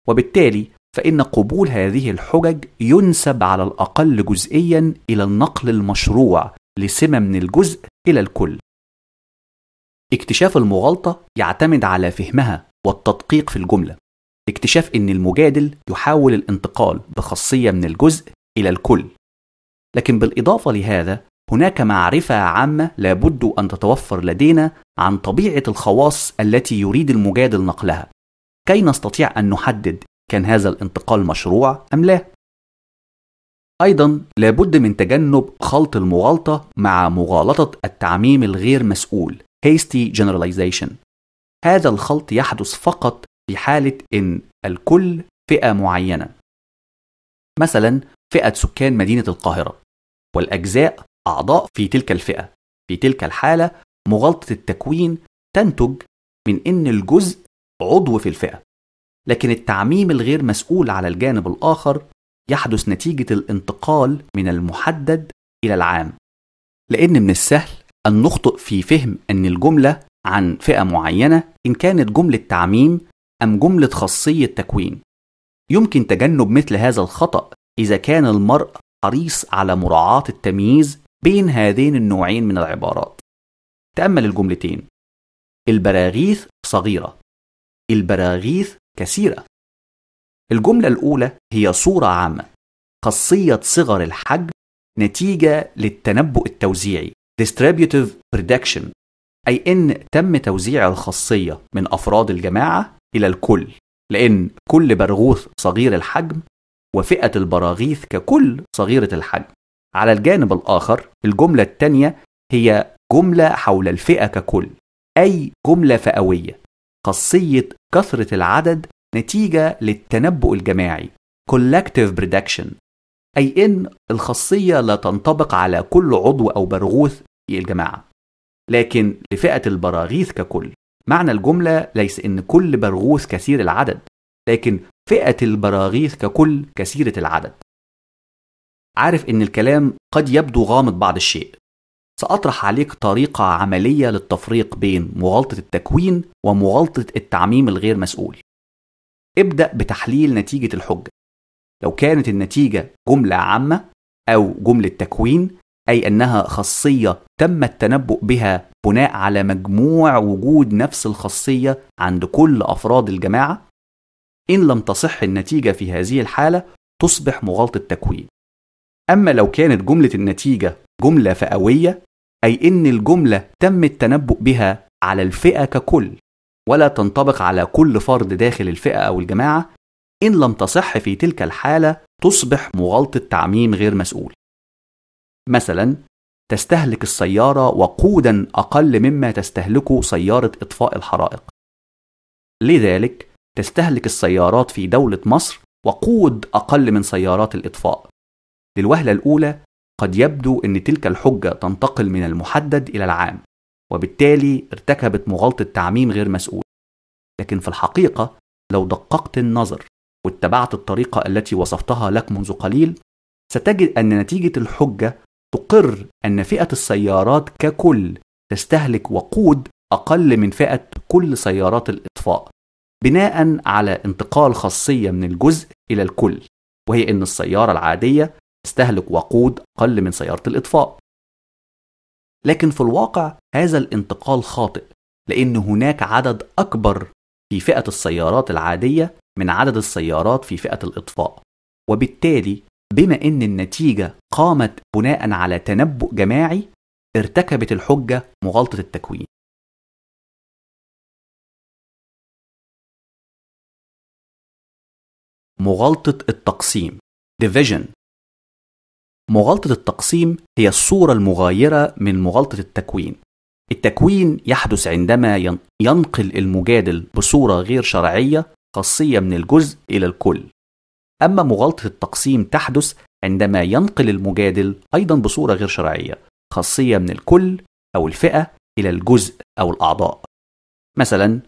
وبالتالي فإن قبول هذه الحجج ينسب على الأقل جزئيا إلى النقل المشروع لسمة من الجزء إلى الكل اكتشاف المغالطة يعتمد على فهمها والتدقيق في الجملة اكتشاف ان المجادل يحاول الانتقال بخاصية من الجزء إلى الكل لكن بالإضافة لهذا هناك معرفة عامة لابد أن تتوفر لدينا عن طبيعة الخواص التي يريد المجادل نقلها كي نستطيع أن نحدد كان هذا الانتقال مشروع أم لا أيضا لابد من تجنب خلط المغالطة مع مغالطة التعميم الغير مسؤول hasty generalization هذا الخلط يحدث فقط في حالة إن الكل فئة معينة مثلا فئة سكان مدينة القاهرة والأجزاء أعضاء في تلك الفئة في تلك الحالة مغالطة التكوين تنتج من إن الجزء عضو في الفئة لكن التعميم الغير مسؤول على الجانب الآخر يحدث نتيجة الانتقال من المحدد إلى العام لأن من السهل أن نخطئ في فهم أن الجملة عن فئة معينة إن كانت جملة تعميم أم جملة خاصية تكوين. يمكن تجنب مثل هذا الخطأ إذا كان المرء حريص على مراعاة التمييز بين هذين النوعين من العبارات. تأمل الجملتين: البراغيث صغيرة، البراغيث كثيرة. الجملة الأولى هي صورة عامة، خاصية صغر الحجم نتيجة للتنبؤ التوزيعي distributive prediction أي إن تم توزيع الخاصية من أفراد الجماعة إلى الكل لأن كل برغوث صغير الحجم وفئة البراغيث ككل صغيرة الحجم على الجانب الآخر الجملة الثانية هي جملة حول الفئة ككل أي جملة فئوية خاصية كثرة العدد نتيجة للتنبؤ الجماعي collective prediction أي إن الخاصية لا تنطبق على كل عضو أو برغوث في الجماعة لكن لفئة البراغيث ككل معنى الجملة ليس إن كل برغوث كثير العدد لكن فئة البراغيث ككل كثيرة العدد عارف إن الكلام قد يبدو غامض بعض الشيء سأطرح عليك طريقة عملية للتفريق بين مغالطة التكوين ومغالطة التعميم الغير مسؤول ابدأ بتحليل نتيجة الحجة لو كانت النتيجة جملة عامة أو جملة تكوين أي أنها خاصية تم التنبؤ بها بناء على مجموع وجود نفس الخاصية عند كل أفراد الجماعة إن لم تصح النتيجة في هذه الحالة تصبح مغالطة تكوين أما لو كانت جملة النتيجة جملة فئوية أي إن الجملة تم التنبؤ بها على الفئة ككل ولا تنطبق على كل فرد داخل الفئة أو الجماعة إن لم تصح في تلك الحالة تصبح مغالطة تعميم غير مسؤول. مثلا تستهلك السيارة وقودا أقل مما تستهلكه سيارة إطفاء الحرائق. لذلك تستهلك السيارات في دولة مصر وقود أقل من سيارات الإطفاء. للوهلة الأولى قد يبدو أن تلك الحجة تنتقل من المحدد إلى العام، وبالتالي ارتكبت مغالطة تعميم غير مسؤول. لكن في الحقيقة لو دققت النظر واتبعت الطريقة التي وصفتها لك منذ قليل ستجد أن نتيجة الحجة تقر أن فئة السيارات ككل تستهلك وقود أقل من فئة كل سيارات الإطفاء بناء على انتقال خاصية من الجزء إلى الكل وهي أن السيارة العادية تستهلك وقود أقل من سيارة الإطفاء لكن في الواقع هذا الانتقال خاطئ لأن هناك عدد أكبر في فئة السيارات العادية من عدد السيارات في فئة الإطفاء وبالتالي بما أن النتيجة قامت بناء على تنبؤ جماعي ارتكبت الحجة مغالطة التكوين مغالطة التقسيم division مغالطة التقسيم هي الصورة المغايرة من مغالطة التكوين التكوين يحدث عندما ينقل المجادل بصورة غير شرعية خاصية من الجزء إلى الكل أما مغالطة التقسيم تحدث عندما ينقل المجادل أيضا بصورة غير شرعية خاصية من الكل أو الفئة إلى الجزء أو الأعضاء مثلا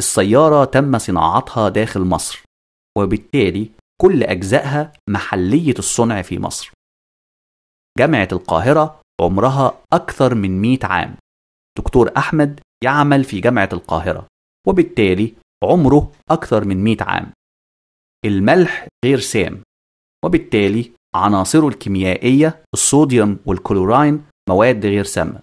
السيارة تم صناعتها داخل مصر وبالتالي كل أجزائها محلية الصنع في مصر جامعة القاهرة عمرها أكثر من 100 عام دكتور أحمد يعمل في جامعة القاهرة وبالتالي عمره أكثر من 100 عام الملح غير سام وبالتالي عناصره الكيميائية الصوديوم والكلوراين مواد غير سامة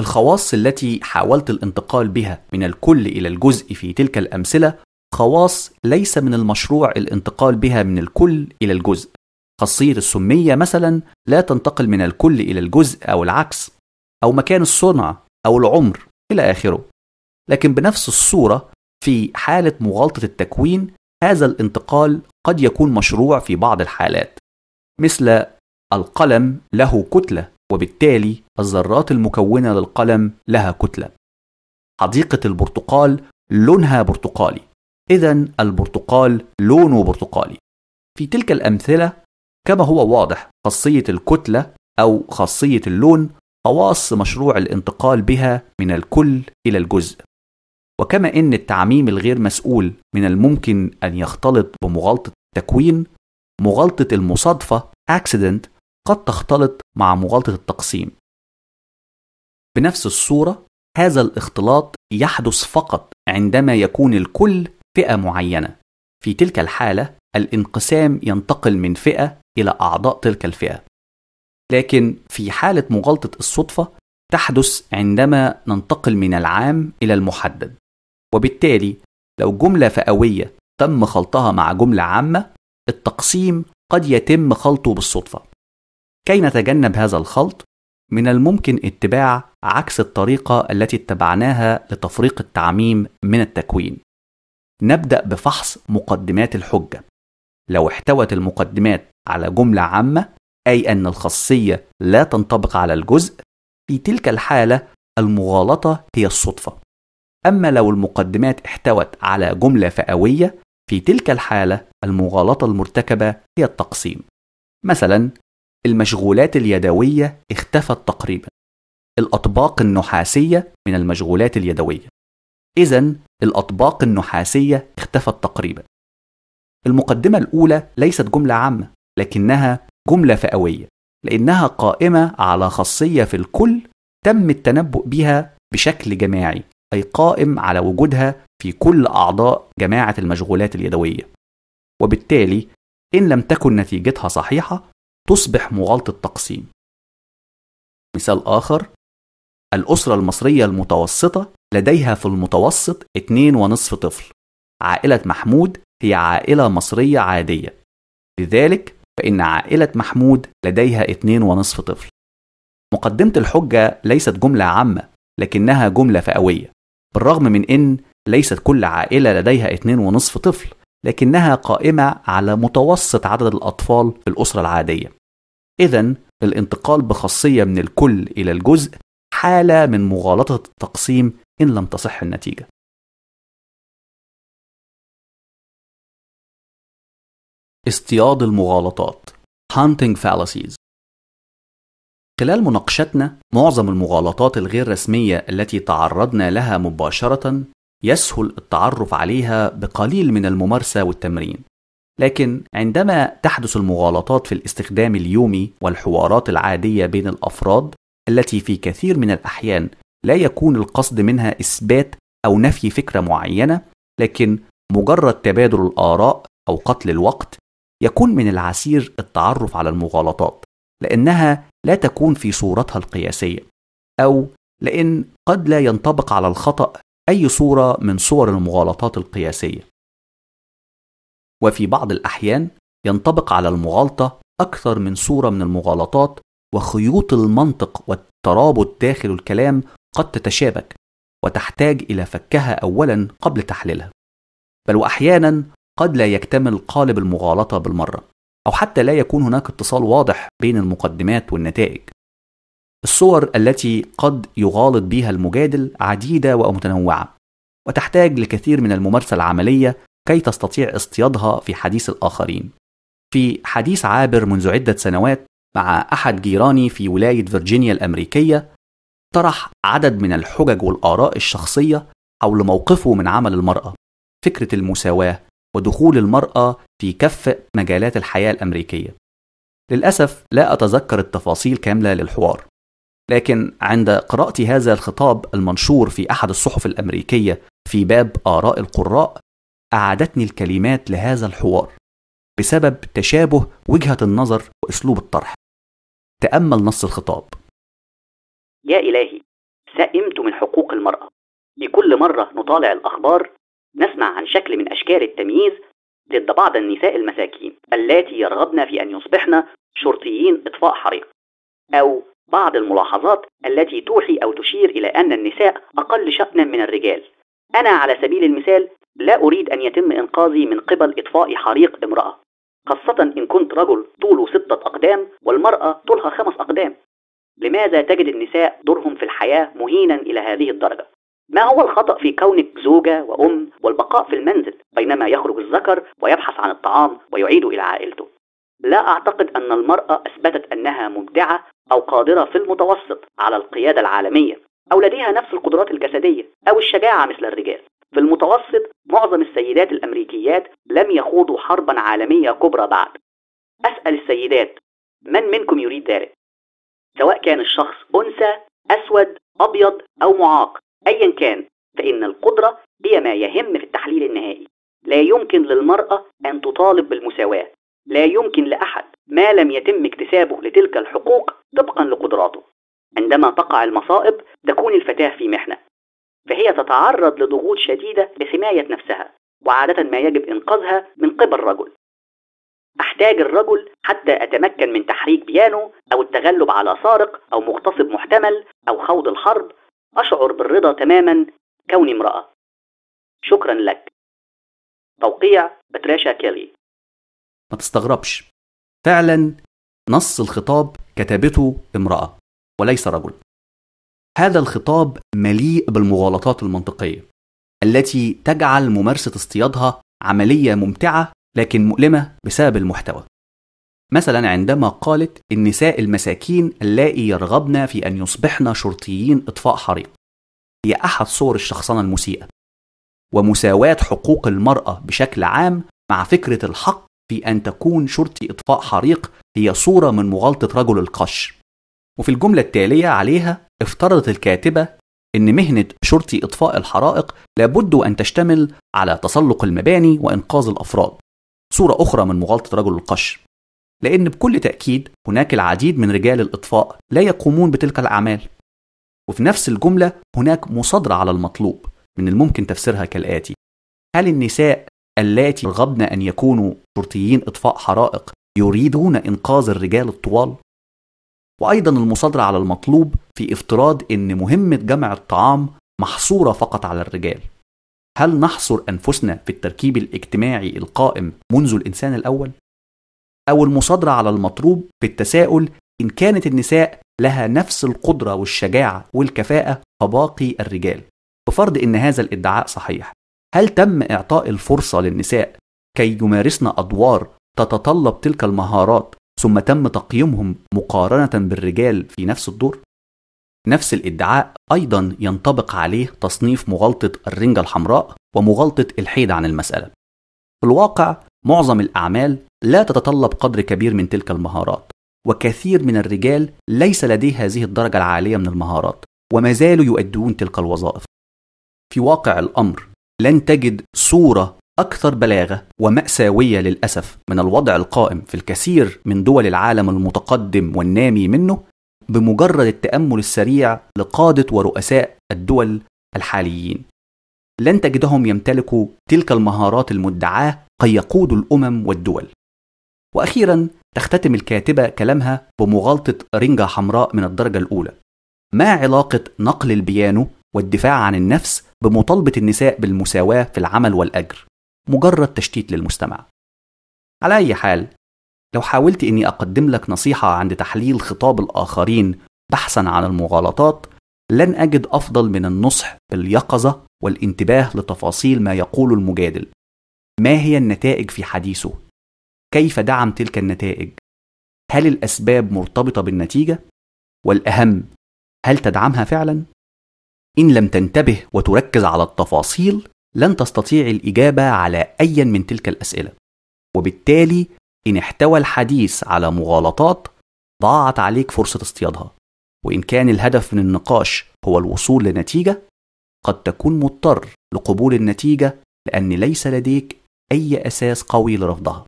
الخواص التي حاولت الانتقال بها من الكل إلى الجزء في تلك الأمثلة خواص ليس من المشروع الانتقال بها من الكل إلى الجزء خاصية السمية مثلا لا تنتقل من الكل إلى الجزء أو العكس أو مكان الصنع أو العمر إلى آخره لكن بنفس الصورة في حالة مغالطة التكوين هذا الانتقال قد يكون مشروع في بعض الحالات مثل القلم له كتلة وبالتالي الذرات المكونة للقلم لها كتلة حديقة البرتقال لونها برتقالي إذا البرتقال لونه برتقالي في تلك الأمثلة كما هو واضح خاصية الكتلة أو خاصية اللون خواص مشروع الانتقال بها من الكل إلى الجزء وكما ان التعميم الغير مسؤول من الممكن ان يختلط بمغالطه التكوين مغالطه المصادفه accident قد تختلط مع مغالطه التقسيم بنفس الصوره هذا الاختلاط يحدث فقط عندما يكون الكل فئه معينه في تلك الحاله الانقسام ينتقل من فئه الى اعضاء تلك الفئه لكن في حاله مغالطه الصدفه تحدث عندما ننتقل من العام الى المحدد وبالتالي لو جملة فئوية تم خلطها مع جملة عامة التقسيم قد يتم خلطه بالصدفة كي نتجنب هذا الخلط من الممكن اتباع عكس الطريقة التي اتبعناها لتفريق التعميم من التكوين نبدأ بفحص مقدمات الحجة لو احتوت المقدمات على جملة عامة أي أن الخاصية لا تنطبق على الجزء في تلك الحالة المغالطة هي الصدفة أما لو المقدمات احتوت على جملة فئوية في تلك الحالة المغالطة المرتكبة هي التقسيم مثلا المشغولات اليدوية اختفت تقريبا الأطباق النحاسية من المشغولات اليدوية إذا الأطباق النحاسية اختفت تقريبا المقدمة الأولى ليست جملة عامة لكنها جملة فئوية لأنها قائمة على خاصية في الكل تم التنبؤ بها بشكل جماعي أي قائم على وجودها في كل أعضاء جماعة المشغولات اليدوية وبالتالي إن لم تكن نتيجتها صحيحة تصبح مغالطة تقسيم مثال آخر الأسرة المصرية المتوسطة لديها في المتوسط 2.5 طفل عائلة محمود هي عائلة مصرية عادية لذلك فإن عائلة محمود لديها 2.5 طفل مقدمة الحجة ليست جملة عامة لكنها جملة فئوية بالرغم من أن ليست كل عائلة لديها اتنين ونصف طفل لكنها قائمة على متوسط عدد الأطفال في الأسرة العادية إذا الانتقال بخاصية من الكل إلى الجزء حالة من مغالطة التقسيم إن لم تصح النتيجة اصطياد المغالطات Hunting Fallacies خلال مناقشتنا معظم المغالطات الغير رسمية التي تعرضنا لها مباشرة يسهل التعرف عليها بقليل من الممارسة والتمرين. لكن عندما تحدث المغالطات في الاستخدام اليومي والحوارات العادية بين الأفراد التي في كثير من الأحيان لا يكون القصد منها إثبات أو نفي فكرة معينة، لكن مجرد تبادل الآراء أو قتل الوقت، يكون من العسير التعرف على المغالطات. لأنها لا تكون في صورتها القياسية أو لأن قد لا ينطبق على الخطأ أي صورة من صور المغالطات القياسية وفي بعض الأحيان ينطبق على المغالطة أكثر من صورة من المغالطات وخيوط المنطق والترابط داخل الكلام قد تتشابك وتحتاج إلى فكها أولا قبل تحليلها بل وأحيانا قد لا يكتمل قالب المغالطة بالمرة أو حتى لا يكون هناك اتصال واضح بين المقدمات والنتائج. الصور التي قد يغالط بها المجادل عديدة ومتنوعة، وتحتاج لكثير من الممارسة العملية كي تستطيع اصطيادها في حديث الآخرين. في حديث عابر منذ عدة سنوات مع أحد جيراني في ولاية فيرجينيا الأمريكية، طرح عدد من الحجج والآراء الشخصية حول موقفه من عمل المرأة، فكرة المساواة، ودخول المرأة في كافة مجالات الحياة الأمريكية. للأسف لا أتذكر التفاصيل كاملة للحوار، لكن عند قراءة هذا الخطاب المنشور في أحد الصحف الأمريكية في باب آراء القراء، أعادتني الكلمات لهذا الحوار بسبب تشابه وجهة النظر وأسلوب الطرح. تأمل نص الخطاب. يا إلهي، سئمت من حقوق المرأة. لكل مرة نطالع الأخبار نسمع عن شكل من أشكال التمييز ضد بعض النساء المساكين اللاتي يرغبن في أن يصبحن شرطيين إطفاء حريق أو بعض الملاحظات التي توحي أو تشير إلى أن النساء أقل شأنا من الرجال أنا على سبيل المثال لا أريد أن يتم إنقاذي من قبل إطفاء حريق امرأة خاصة إن كنت رجل طوله ستة أقدام والمرأة طولها خمس أقدام لماذا تجد النساء دورهم في الحياة مهينا إلى هذه الدرجة؟ ما هو الخطأ في كونك زوجة وأم والبقاء في المنزل بينما يخرج الذكر ويبحث عن الطعام ويعيد إلى عائلته؟ لا أعتقد أن المرأة أثبتت أنها مبدعة أو قادرة في المتوسط على القيادة العالمية أو لديها نفس القدرات الجسدية أو الشجاعة مثل الرجال في المتوسط معظم السيدات الأمريكيات لم يخوضوا حربا عالمية كبرى بعد أسأل السيدات من منكم يريد ذلك؟ سواء كان الشخص أنثى أسود أبيض أو معاق أيا كان فإن القدرة هي ما يهم في التحليل النهائي لا يمكن للمرأة أن تطالب بالمساواة لا يمكن لأحد ما لم يتم اكتسابه لتلك الحقوق طبقا لقدراته عندما تقع المصائب تكون الفتاة في محنة فهي تتعرض لضغوط شديدة لحماية نفسها وعادة ما يجب إنقاذها من قبل رجل أحتاج الرجل حتى أتمكن من تحريك بيانو أو التغلب على سارق أو مغتصب محتمل أو خوض الحرب أشعر بالرضا تماما كوني امرأة شكرا لك توقيع بتراشا كيلي ما تستغربش فعلا نص الخطاب كتبته امرأة وليس رجل هذا الخطاب مليء بالمغالطات المنطقية التي تجعل ممارسة اصطيادها عملية ممتعة لكن مؤلمة بسبب المحتوى مثلا عندما قالت النساء المساكين اللائي يرغبن في أن يصبحن شرطيين إطفاء حريق هي أحد صور الشخصنة المسيئة ومساواة حقوق المرأة بشكل عام مع فكرة الحق في أن تكون شرطي إطفاء حريق هي صورة من مغالطة رجل القش وفي الجملة التالية عليها افترضت الكاتبة أن مهنة شرطي إطفاء الحرائق لابد أن تشتمل على تسلق المباني وإنقاذ الأفراد صورة أخرى من مغالطة رجل القش لأن بكل تأكيد هناك العديد من رجال الإطفاء لا يقومون بتلك الأعمال وفي نفس الجملة هناك مصادرة على المطلوب من الممكن تفسيرها كالآتي هل النساء اللاتي رغبن أن يكونوا شرطيين إطفاء حرائق يريدون إنقاذ الرجال الطوال؟ وأيضا المصادرة على المطلوب في افتراض أن مهمة جمع الطعام محصورة فقط على الرجال هل نحصر أنفسنا في التركيب الاجتماعي القائم منذ الإنسان الأول؟ أو المصادرة على المطلوب بالتساؤل إن كانت النساء لها نفس القدرة والشجاعة والكفاءة كباقي الرجال بفرض إن هذا الادعاء صحيح هل تم إعطاء الفرصة للنساء كي يمارسن أدوار تتطلب تلك المهارات ثم تم تقييمهم مقارنة بالرجال في نفس الدور؟ نفس الادعاء أيضا ينطبق عليه تصنيف مغالطة الرنجة الحمراء ومغالطة الحيد عن المسألة. في الواقع معظم الأعمال لا تتطلب قدر كبير من تلك المهارات وكثير من الرجال ليس لديه هذه الدرجة العالية من المهارات وما زالوا يؤدون تلك الوظائف في واقع الأمر لن تجد صورة أكثر بلاغة ومأساوية للأسف من الوضع القائم في الكثير من دول العالم المتقدم والنامي منه بمجرد التأمل السريع لقادة ورؤساء الدول الحاليين. لن تجدهم يمتلكوا تلك المهارات المدعاة قد يقود الأمم والدول وأخيرا تختتم الكاتبة كلامها بمغالطة رنجة حمراء من الدرجة الأولى ما علاقة نقل البيانو والدفاع عن النفس بمطالبة النساء بالمساواة في العمل والأجر مجرد تشتيت للمستمع على أي حال لو حاولت إني أقدم لك نصيحة عند تحليل خطاب الآخرين بحثا عن المغالطات لن أجد أفضل من النصح باليقظة والانتباه لتفاصيل ما يقول المجادل ما هي النتائج في حديثه كيف دعم تلك النتائج هل الاسباب مرتبطه بالنتيجه والاهم هل تدعمها فعلا ان لم تنتبه وتركز على التفاصيل لن تستطيع الاجابه على اي من تلك الاسئله وبالتالي ان احتوى الحديث على مغالطات ضاعت عليك فرصه اصطيادها وان كان الهدف من النقاش هو الوصول لنتيجه قد تكون مضطر لقبول النتيجه لان ليس لديك أي أساس قوي لرفضها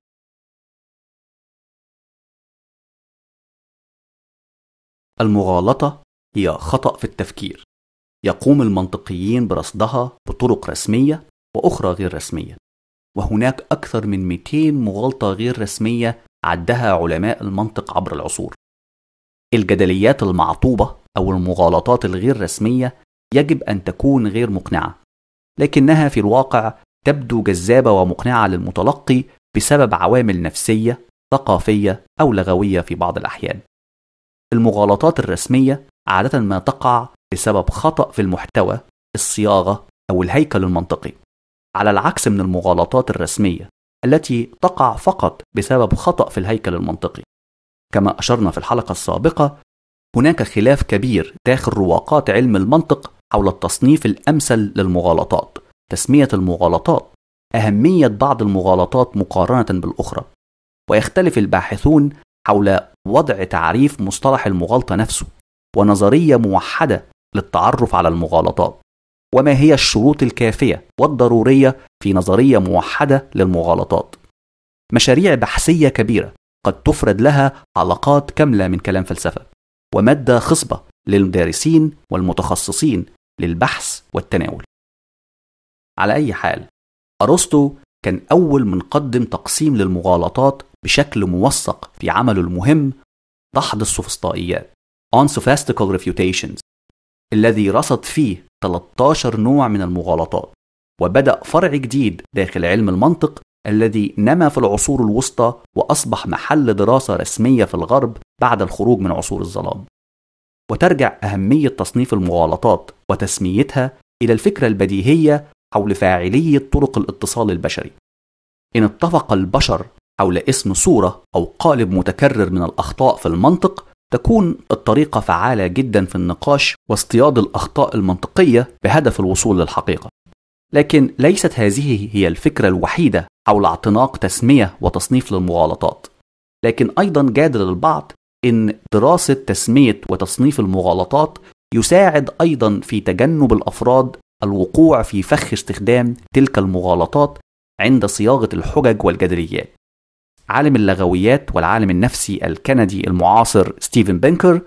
المغالطة هي خطأ في التفكير يقوم المنطقيين برصدها بطرق رسمية وأخرى غير رسمية وهناك أكثر من 200 مغالطة غير رسمية عدها علماء المنطق عبر العصور الجدليات المعطوبة أو المغالطات الغير رسمية يجب أن تكون غير مقنعة لكنها في الواقع تبدو جذابة ومقنعة للمتلقي بسبب عوامل نفسية، ثقافية أو لغوية في بعض الأحيان. المغالطات الرسمية عادة ما تقع بسبب خطأ في المحتوى، الصياغة أو الهيكل المنطقي. على العكس من المغالطات الرسمية التي تقع فقط بسبب خطأ في الهيكل المنطقي. كما أشرنا في الحلقة السابقة، هناك خلاف كبير داخل رواقات علم المنطق حول التصنيف الأمثل للمغالطات. تسمية المغالطات أهمية بعض المغالطات مقارنة بالأخرى ويختلف الباحثون حول وضع تعريف مصطلح المغالطة نفسه ونظرية موحدة للتعرف على المغالطات وما هي الشروط الكافية والضرورية في نظرية موحدة للمغالطات مشاريع بحثية كبيرة قد تفرد لها علاقات كاملة من كلام فلسفة ومادة خصبة للمدارسين والمتخصصين للبحث والتناول على أي حال أرسطو كان أول من قدم تقسيم للمغالطات بشكل موثق في عمله المهم دحض السوفسطائيات On Sophistical Refutations الذي رصد فيه 13 نوع من المغالطات وبدأ فرع جديد داخل علم المنطق الذي نما في العصور الوسطى وأصبح محل دراسة رسمية في الغرب بعد الخروج من عصور الظلام. وترجع أهمية تصنيف المغالطات وتسميتها إلى الفكرة البديهية حول فاعلية طرق الاتصال البشري إن اتفق البشر حول اسم صورة أو قالب متكرر من الأخطاء في المنطق تكون الطريقة فعالة جدا في النقاش واصطياد الأخطاء المنطقية بهدف الوصول للحقيقة. لكن ليست هذه هي الفكرة الوحيدة حول اعتناق تسمية وتصنيف للمغالطات. لكن أيضا جادل البعض إن دراسة تسمية وتصنيف المغالطات يساعد أيضا في تجنب الأفراد الوقوع في فخ استخدام تلك المغالطات عند صياغة الحجج والجدليات. عالم اللغويات والعالم النفسي الكندي المعاصر ستيفن بنكر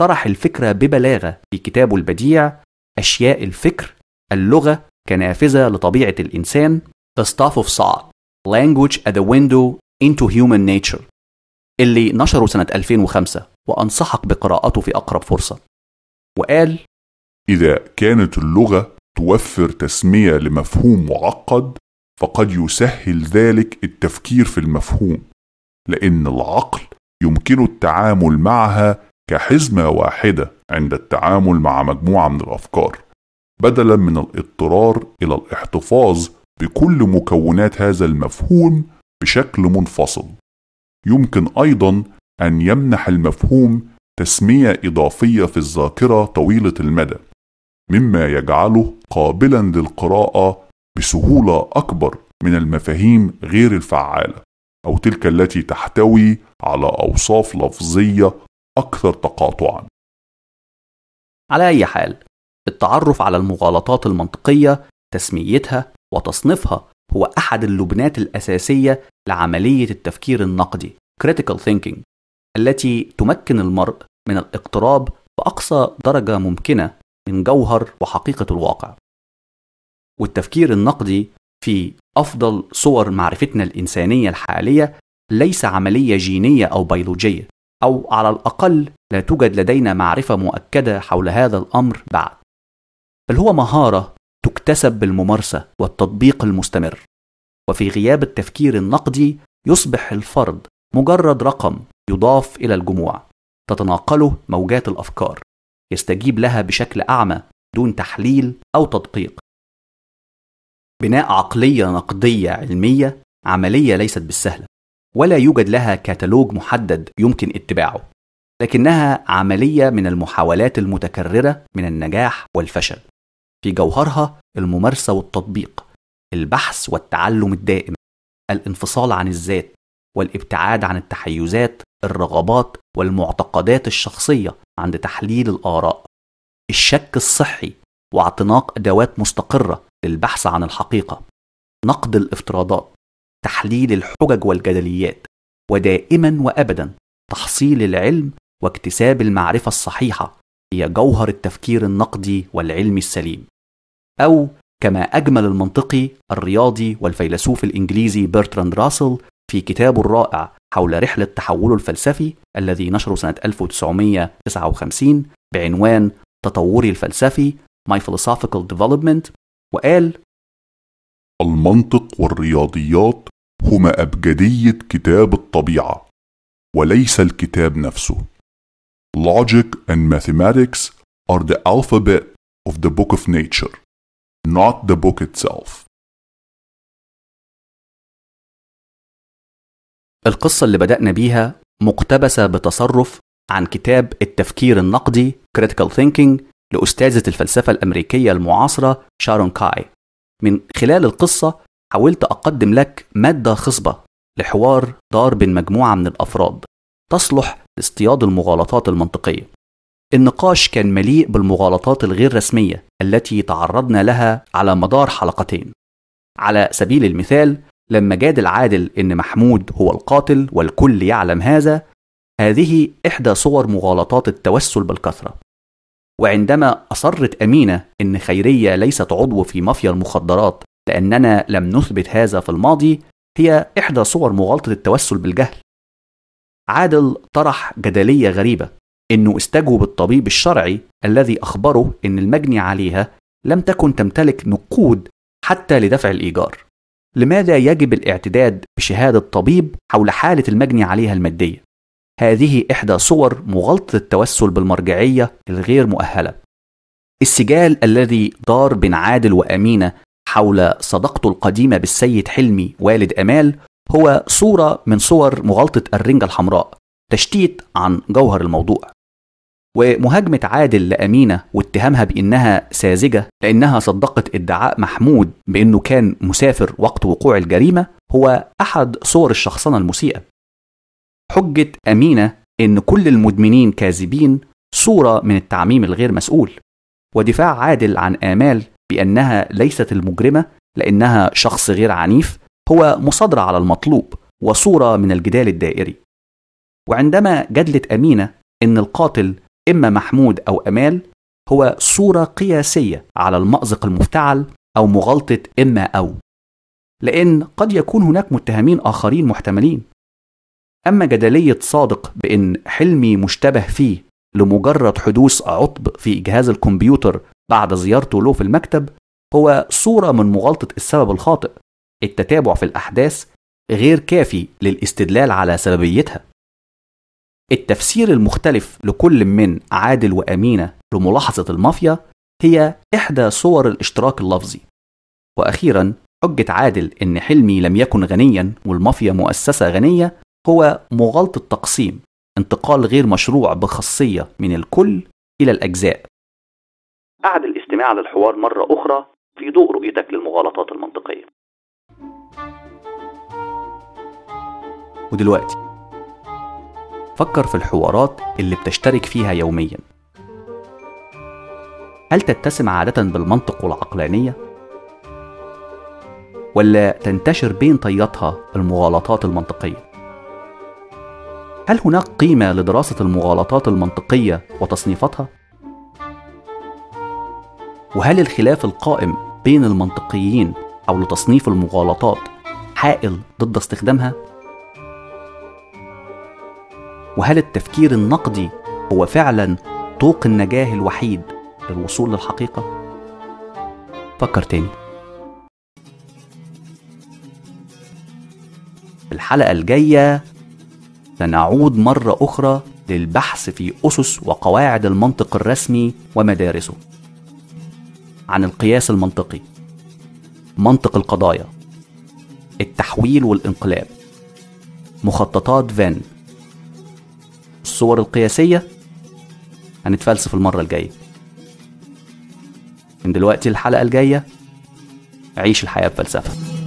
طرح الفكرة ببلاغة في كتابه البديع أشياء الفكر اللغة كنافذة لطبيعة الإنسان The Stuff of Thought Language at the Window into Human Nature اللي نشره سنة 2005 وأنصحك بقراءته في أقرب فرصة وقال إذا كانت اللغة توفر تسمية لمفهوم معقد فقد يسهل ذلك التفكير في المفهوم لأن العقل يمكنه التعامل معها كحزمة واحدة عند التعامل مع مجموعة من الأفكار بدلا من الاضطرار إلى الاحتفاظ بكل مكونات هذا المفهوم بشكل منفصل يمكن أيضا أن يمنح المفهوم تسمية إضافية في الذاكرة طويلة المدى مما يجعله قابلا للقراءة بسهولة أكبر من المفاهيم غير الفعالة أو تلك التي تحتوي على أوصاف لفظية أكثر تقاطعا على أي حال التعرف على المغالطات المنطقية تسميتها وتصنيفها هو أحد اللبنات الأساسية لعملية التفكير النقدي critical thinking التي تمكن المرء من الاقتراب بأقصى درجة ممكنة من جوهر وحقيقة الواقع والتفكير النقدي في أفضل صور معرفتنا الإنسانية الحالية ليس عملية جينية أو بيولوجية أو على الأقل لا توجد لدينا معرفة مؤكدة حول هذا الأمر بعد بل هو مهارة تكتسب بالممارسة والتطبيق المستمر وفي غياب التفكير النقدي يصبح الفرد مجرد رقم يضاف إلى الجموع تتناقله موجات الأفكار يستجيب لها بشكل أعمى دون تحليل أو تدقيق. بناء عقلية نقدية علمية عملية ليست بالسهلة، ولا يوجد لها كتالوج محدد يمكن اتباعه، لكنها عملية من المحاولات المتكررة من النجاح والفشل. في جوهرها الممارسة والتطبيق، البحث والتعلم الدائم، الانفصال عن الذات، والابتعاد عن التحيزات الرغبات والمعتقدات الشخصيه عند تحليل الاراء الشك الصحي واعتناق ادوات مستقره للبحث عن الحقيقه نقد الافتراضات تحليل الحجج والجدليات ودائما وابدا تحصيل العلم واكتساب المعرفه الصحيحه هي جوهر التفكير النقدي والعلمي السليم او كما اجمل المنطقي الرياضي والفيلسوف الانجليزي برتراند راسل في كتابه الرائع حول رحلة تحوله الفلسفي الذي نشره سنة 1959 بعنوان تطوري الفلسفي My Philosophical Development وقال المنطق والرياضيات هما أبجدية كتاب الطبيعة وليس الكتاب نفسه Logic and mathematics are the alphabet of the book of nature, not the book itself. القصة اللي بدأنا بيها مقتبسة بتصرف عن كتاب التفكير النقدي Critical Thinking لأستاذة الفلسفة الأمريكية المعاصرة شارون كاي من خلال القصة حاولت أقدم لك مادة خصبة لحوار دار بين مجموعة من الأفراد تصلح لاصطياد المغالطات المنطقية النقاش كان مليء بالمغالطات الغير رسمية التي تعرضنا لها على مدار حلقتين على سبيل المثال لما جاد العادل إن محمود هو القاتل والكل يعلم هذا هذه إحدى صور مغالطات التوسل بالكثرة وعندما أصرت أمينة إن خيرية ليست عضو في مافيا المخدرات لأننا لم نثبت هذا في الماضي هي إحدى صور مغالطة التوسل بالجهل عادل طرح جدلية غريبة إنه استجوب الطبيب الشرعي الذي أخبره إن المجني عليها لم تكن تمتلك نقود حتى لدفع الإيجار لماذا يجب الاعتداد بشهادة طبيب حول حالة المجني عليها المادية؟ هذه إحدى صور مغالطة التوسل بالمرجعية الغير مؤهلة. السجال الذي دار بين عادل وأمينة حول صداقته القديمة بالسيد حلمي والد أمال هو صورة من صور مغالطة الرنجة الحمراء تشتيت عن جوهر الموضوع. ومهاجمة عادل لأمينة واتهامها بأنها ساذجة لأنها صدقت ادعاء محمود بأنه كان مسافر وقت وقوع الجريمة هو أحد صور الشخصنة المسيئة. حجة أمينة إن كل المدمنين كاذبين صورة من التعميم الغير مسؤول. ودفاع عادل عن آمال بأنها ليست المجرمة لأنها شخص غير عنيف هو مصادرة على المطلوب وصورة من الجدال الدائري. وعندما جدلت أمينة إن القاتل إما محمود أو أمال هو صورة قياسية على المأزق المفتعل أو مغالطة إما أو لأن قد يكون هناك متهمين آخرين محتملين أما جدلية صادق بأن حلمي مشتبه فيه لمجرد حدوث عطب في جهاز الكمبيوتر بعد زيارته له في المكتب هو صورة من مغالطة السبب الخاطئ التتابع في الأحداث غير كافي للاستدلال على سببيتها التفسير المختلف لكل من عادل وأمينة لملاحظة المافيا هي إحدى صور الاشتراك اللفظي وأخيرا حجة عادل إن حلمي لم يكن غنيا والمافيا مؤسسة غنية هو مغالطة تقسيم انتقال غير مشروع بخاصية من الكل إلى الأجزاء أعد الاستماع للحوار مرة أخرى في ضوء رؤيتك للمغالطات المنطقية ودلوقتي فكر في الحوارات اللي بتشترك فيها يوميا هل تتسم عادة بالمنطق والعقلانية؟ ولا تنتشر بين طياتها المغالطات المنطقية؟ هل هناك قيمة لدراسة المغالطات المنطقية وتصنيفاتها؟ وهل الخلاف القائم بين المنطقيين حول تصنيف المغالطات حائل ضد استخدامها؟ وهل التفكير النقدي هو فعلا طوق النجاه الوحيد للوصول للحقيقة؟ فكر تاني في الحلقة الجاية سنعود مرة أخرى للبحث في أسس وقواعد المنطق الرسمي ومدارسه عن القياس المنطقي منطق القضايا التحويل والانقلاب مخططات فان الصور القياسية هنتفلسف المرة الجاية من دلوقتي الحلقة الجاية عيش الحياة بفلسفة